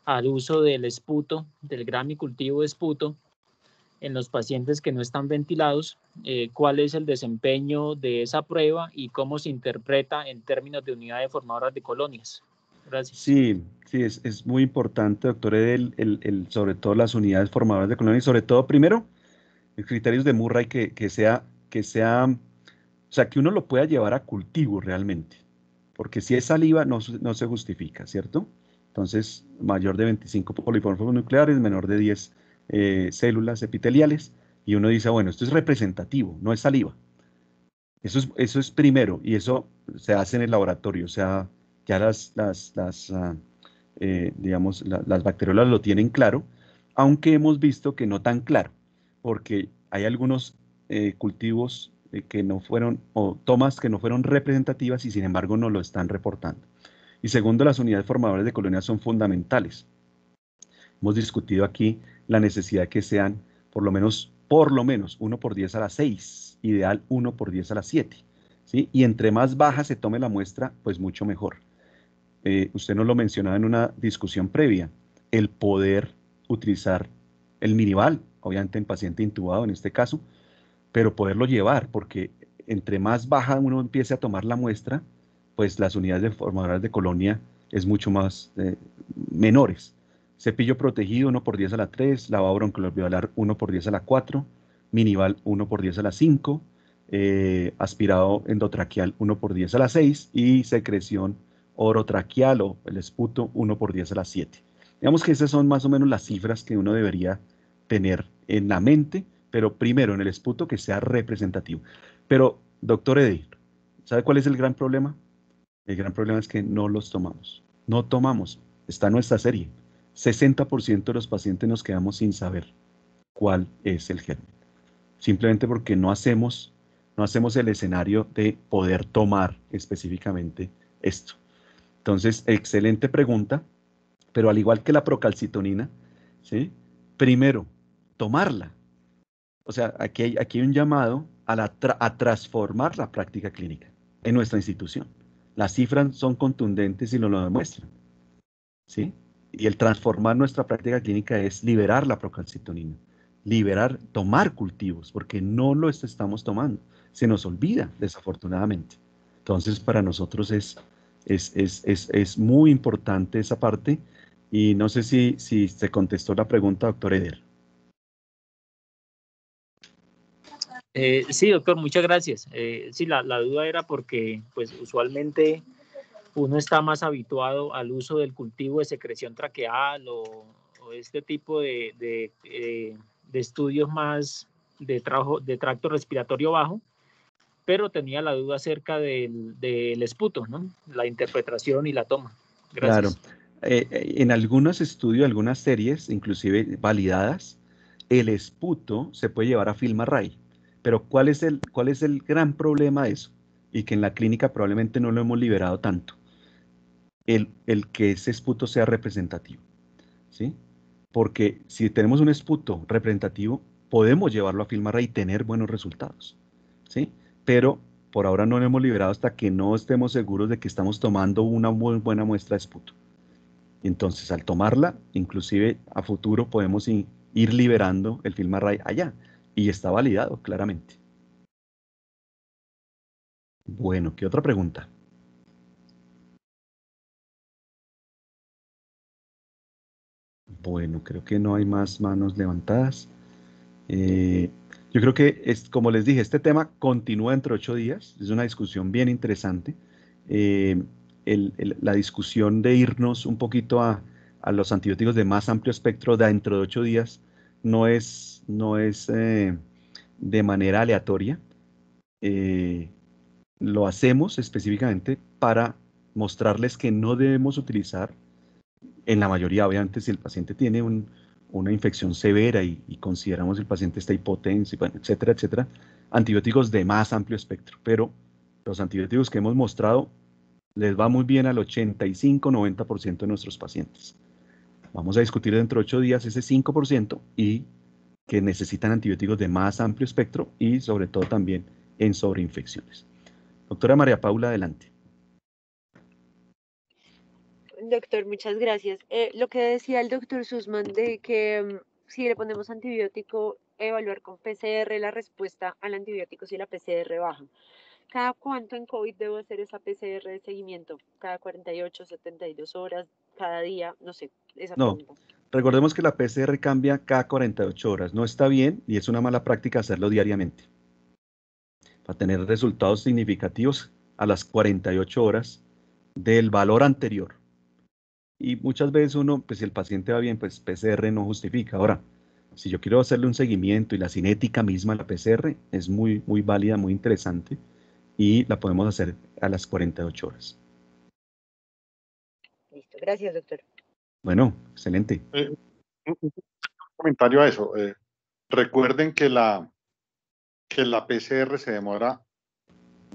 al uso del esputo, del gramicultivo de esputo, en los pacientes que no están ventilados, eh, cuál es el desempeño de esa prueba y cómo se interpreta en términos de unidades formadoras de colonias. Gracias. Sí, sí, es, muy importante, doctor sobre todo las unidades formadoras de colonias, sobre todo, primero, los criterios de Murray que, sea, que sea, o sea, que uno lo pueda llevar a cultivo realmente porque si es saliva no, se justifica, ¿cierto? Entonces, mayor de 25 poliformes nucleares, menor de 10 eh, células epiteliales, y uno dice, bueno, esto es representativo, no es saliva. Eso es, eso es primero, y eso se hace en el laboratorio, o sea, ya las, ah, eh, digamos, las bacteriolas lo tienen claro, aunque hemos visto que no tan claro, porque hay algunos eh, cultivos eh, que no fueron, o tomas que no fueron representativas y sin embargo no lo están reportando. Y segundo, las unidades formadoras de colonias son fundamentales. Hemos discutido aquí la necesidad que sean por lo menos, por lo menos 1 por 10 a la 6, ideal 1 por 10 a la 7. ¿sí? Y entre más baja se tome la muestra, pues mucho mejor. Eh, usted nos lo mencionaba en una discusión previa, el poder utilizar el minival, obviamente en paciente intubado en este caso, pero poderlo llevar, porque entre más baja uno empiece a tomar la muestra, pues las unidades de formadoras de colonia es mucho más eh, menores. Cepillo protegido 1 por 10 a la 3, lavado broncoviolar 1 por 10 a la 4, minival 1 por 10 a la 5, eh, aspirado endotraqueal 1 por 10 a la 6 y secreción orotraqueal o el esputo 1 por 10 a la 7. Digamos que esas son más o menos las cifras que uno debería tener en la mente pero primero en el esputo que sea representativo. Pero, doctor Edir, ¿sabe cuál es el gran problema? El gran problema es que no los tomamos. No tomamos. Está nuestra serie. 60% de los pacientes nos quedamos sin saber cuál es el germen. Simplemente porque no hacemos, no hacemos el escenario de poder tomar específicamente esto. Entonces, excelente pregunta, pero al igual que la procalcitonina, ¿sí? primero, tomarla, o sea, aquí hay, un llamado a, la transformar la práctica clínica en nuestra institución. Las cifras son contundentes y nos lo demuestran. ¿Sí? Y el transformar nuestra práctica clínica es liberar la procalcitonina, liberar, tomar cultivos, porque no lo estamos tomando. Se nos olvida, desafortunadamente. Entonces, para nosotros es, muy importante esa parte. Y no sé si, si se contestó la pregunta, doctor Eder. Eh, sí, doctor, muchas gracias. Eh, sí, la, duda era porque, pues, usualmente uno está más habituado al uso del cultivo de secreción traqueal o, este tipo de, eh, de, estudios más de, trabajo, de tracto respiratorio bajo, pero tenía la duda acerca del, del esputo, ¿no? La interpretación y la toma. Claro. en algunos estudios, algunas series, inclusive validadas, el esputo se puede llevar a Filmarray. Pero ¿cuál es, el, ¿cuál es el gran problema de eso? Y que en la clínica probablemente no lo hemos liberado tanto. El, que ese esputo sea representativo. ¿sí? Porque si tenemos un esputo representativo, podemos llevarlo a Filmarray y tener buenos resultados. ¿sí? Pero por ahora no lo hemos liberado hasta que no estemos seguros de que estamos tomando una muy buena muestra de esputo. Entonces, al tomarla, inclusive a futuro podemos ir liberando el filmarray allá. Y está validado, claramente. Bueno, ¿qué otra pregunta? Bueno, creo que no hay más manos levantadas. Eh, yo creo que, como les dije, este tema continúa entre ocho días. Es una discusión bien interesante. Eh, la discusión de irnos un poquito a, los antibióticos de más amplio espectro dentro de ocho días no es no es eh, de manera aleatoria. Eh, lo hacemos específicamente para mostrarles que no debemos utilizar, en la mayoría obviamente si el paciente tiene una infección severa y, consideramos el paciente está hipotenso, etcétera, etcétera, antibióticos de más amplio espectro. Pero los antibióticos que hemos mostrado les va muy bien al 85-90% de nuestros pacientes. Vamos a discutir dentro de ocho días ese 5% y que necesitan antibióticos de más amplio espectro y sobre todo también en sobreinfecciones. Doctora María Paula, adelante. Doctor, muchas gracias. Eh, lo que decía el doctor Sussman de que mm, si le ponemos antibiótico, evaluar con PCR la respuesta al antibiótico si la PCR baja. ¿Cada cuánto en COVID debo hacer esa PCR de seguimiento? ¿Cada 48, 72 horas? ¿Cada día? No sé, esa no. Recordemos que la PCR cambia cada 48 horas. No está bien y es una mala práctica hacerlo diariamente. Para tener resultados significativos a las 48 horas del valor anterior. Y muchas veces uno, pues si el paciente va bien, pues PCR no justifica. Ahora, si yo quiero hacerle un seguimiento y la cinética misma, la PCR, es muy, muy válida, muy interesante y la podemos hacer a las 48 horas. Listo, gracias doctor. Bueno, excelente. Eh, un comentario a eso. Eh, recuerden que la, que la PCR se demora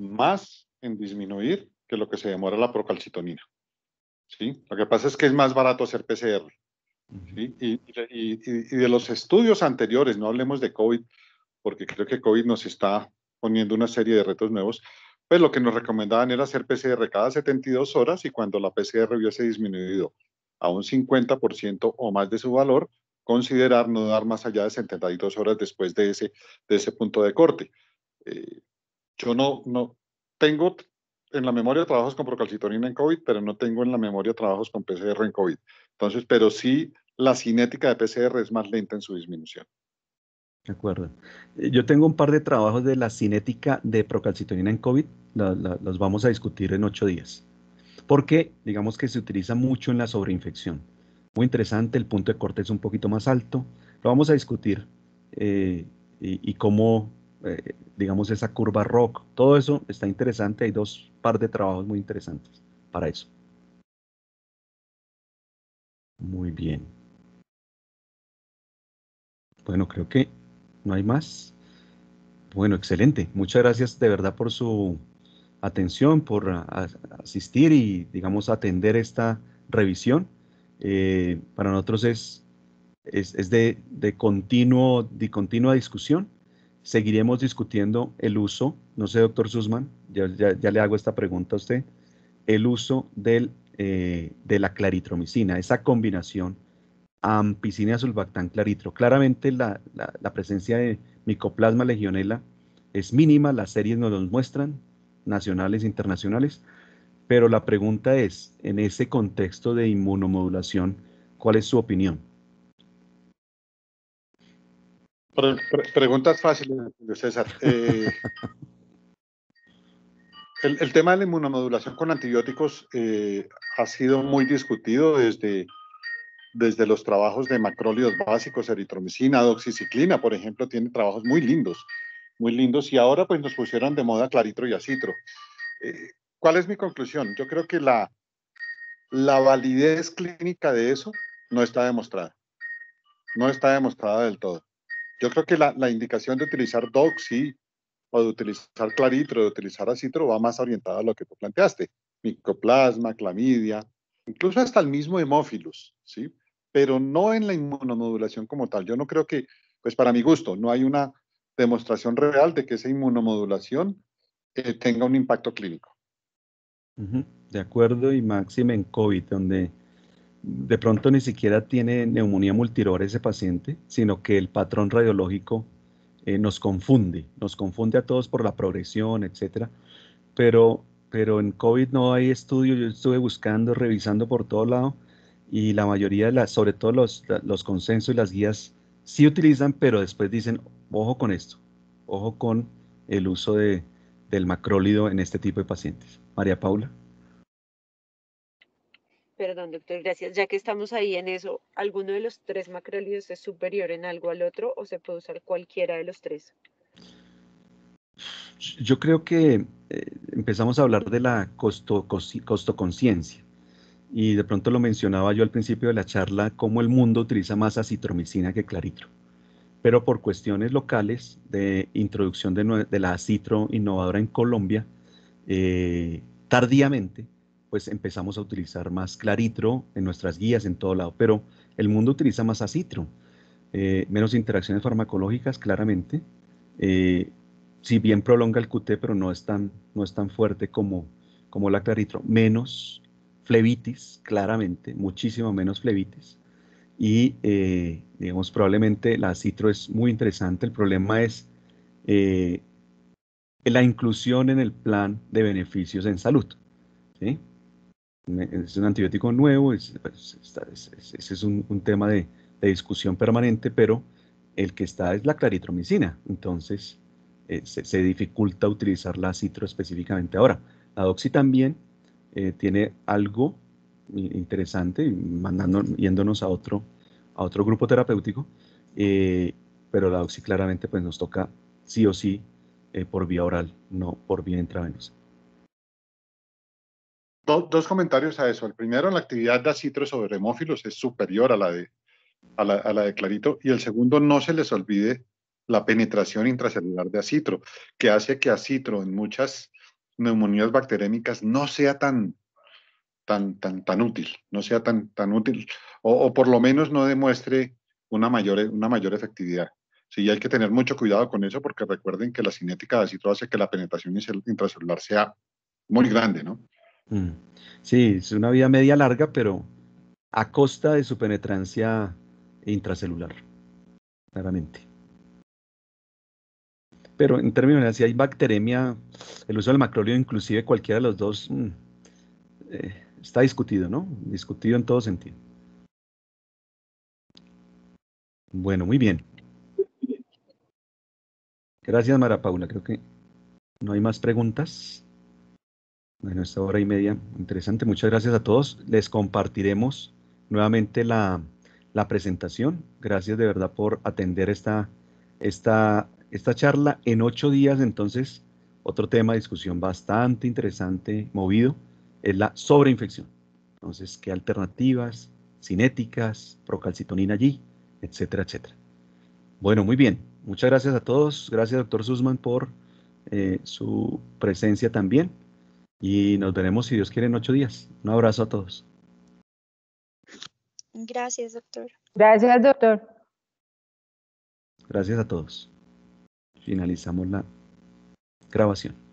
más en disminuir que lo que se demora la procalcitonina. ¿sí? Lo que pasa es que es más barato hacer PCR. ¿sí? Y, de los estudios anteriores, no hablemos de COVID, porque creo que COVID nos está poniendo una serie de retos nuevos, pues lo que nos recomendaban era hacer PCR cada 72 horas y cuando la PCR hubiese disminuido a un 50% o más de su valor, considerar no dar más allá de 72 horas después de ese, de ese punto de corte. Eh, yo no, no tengo en la memoria trabajos con procalcitonina en COVID, pero no tengo en la memoria trabajos con PCR en COVID. Entonces, pero sí la cinética de PCR es más lenta en su disminución. De acuerdo. Eh, yo tengo un par de trabajos de la cinética de procalcitonina en COVID, los vamos a discutir en ocho días porque digamos que se utiliza mucho en la sobreinfección. Muy interesante, el punto de corte es un poquito más alto. Lo vamos a discutir eh, y, cómo, eh, digamos, esa curva rock, todo eso está interesante. Hay dos par de trabajos muy interesantes para eso. Muy bien. Bueno, creo que no hay más. Bueno, excelente. Muchas gracias de verdad por su atención, por asistir y, digamos, atender esta revisión. Eh, para nosotros es, es, de, continuo, de continua discusión. Seguiremos discutiendo el uso, no sé, doctor Sussman, ya, le hago esta pregunta a usted, el uso del, eh, de la claritromicina, esa combinación ampicina sulbactan claritro. Claramente la, presencia de micoplasma legionela es mínima, las series nos lo muestran, nacionales e internacionales. Pero la pregunta es, en ese contexto de inmunomodulación, ¿cuál es su opinión? preguntas fáciles, César. Eh, el, el, tema de la inmunomodulación con antibióticos eh, ha sido muy discutido desde, desde los trabajos de macrólidos básicos, eritromicina, doxiciclina, por ejemplo, tiene trabajos muy lindos muy lindos y ahora pues nos pusieron de moda Claritro y Acitro. Eh, ¿Cuál es mi conclusión? Yo creo que la, la validez clínica de eso no está demostrada. No está demostrada del todo. Yo creo que la, indicación de utilizar Doxy o de utilizar Claritro, de utilizar Acitro va más orientada a lo que tú planteaste. Micoplasma, clamidia, incluso hasta el mismo hemófilos, ¿sí? Pero no en la inmunomodulación como tal. Yo no creo que, pues para mi gusto, no hay una demostración real de que esa inmunomodulación eh, tenga un impacto clínico. De acuerdo, y máxime en COVID, donde de pronto ni siquiera tiene neumonía multirobar ese paciente, sino que el patrón radiológico eh, nos confunde, nos confunde a todos por la progresión, etc. Pero, pero en COVID no hay estudio, yo estuve buscando, revisando por todo lado, y la mayoría de las, sobre todo los, los consensos y las guías, sí utilizan, pero después dicen, Ojo con esto, ojo con el uso del macrólido en este tipo de pacientes. María Paula. Perdón, doctor, gracias. Ya que estamos ahí en eso, ¿alguno de los tres macrólidos es superior en algo al otro o se puede usar cualquiera de los tres? Yo creo que eh, empezamos a hablar de la costoconciencia costo y de pronto lo mencionaba yo al principio de la charla, cómo el mundo utiliza más acitromicina que claritro pero por cuestiones locales de introducción de, la citro innovadora en Colombia, eh, tardíamente, pues empezamos a utilizar más claritro en nuestras guías en todo lado, pero el mundo utiliza más acitro, eh, menos interacciones farmacológicas claramente, eh, si bien prolonga el QT, pero no es tan, no es tan fuerte como, como la claritro, menos flebitis, claramente, muchísimo menos flebitis, y eh, digamos probablemente la citro es muy interesante. El problema es eh, la inclusión en el plan de beneficios en salud. Es un antibiótico nuevo, pues, ese es, un, tema de, discusión permanente, pero el que está es la claritromicina, entonces eh, se, dificulta utilizar la citro específicamente ahora. La doxi también tiene algo interesante, mandando, yéndonos a otro, a otro grupo terapéutico, eh, pero la doxy claramente pues, nos toca sí o sí eh, por vía oral, no por vía intravenosa. dos comentarios a eso. El primero, la actividad de acitro sobre hemófilos es superior a la de, la, a la de clarito. Y el segundo, no se les olvide la penetración intracelular de acitro, que hace que acitro en muchas neumonías bacterémicas no sea tan tan, tan, tan útil, no sea tan, tan útil, o, por lo menos no demuestre una mayor, una mayor efectividad. Sí, hay que tener mucho cuidado con eso porque recuerden que la cinética de acito hace que la penetración intracelular sea muy mm. grande, ¿no? Mm. Sí, es una vida media larga, pero a costa de su penetrancia intracelular, claramente. Pero en términos de si hay bacteremia, el uso del macrolio, inclusive cualquiera de los dos, mm, eh, está discutido, ¿no? Discutido en todo sentido. Bueno, muy bien. Gracias, Mara Paula. Creo que no hay más preguntas. Bueno, esta hora y media, interesante. Muchas gracias a todos. Les compartiremos nuevamente la, presentación. Gracias de verdad por atender esta, esta, esta charla en ocho días. Entonces, otro tema de discusión bastante interesante, movido es la sobreinfección. Entonces, ¿qué alternativas? Cinéticas, procalcitonina allí, etcétera, etcétera. Bueno, muy bien. Muchas gracias a todos. Gracias, doctor Sussman, por eh, su presencia también. Y nos veremos, si Dios quiere, en ocho días. Un abrazo a todos. Gracias, doctor. Gracias, doctor. Gracias a todos. Finalizamos la grabación.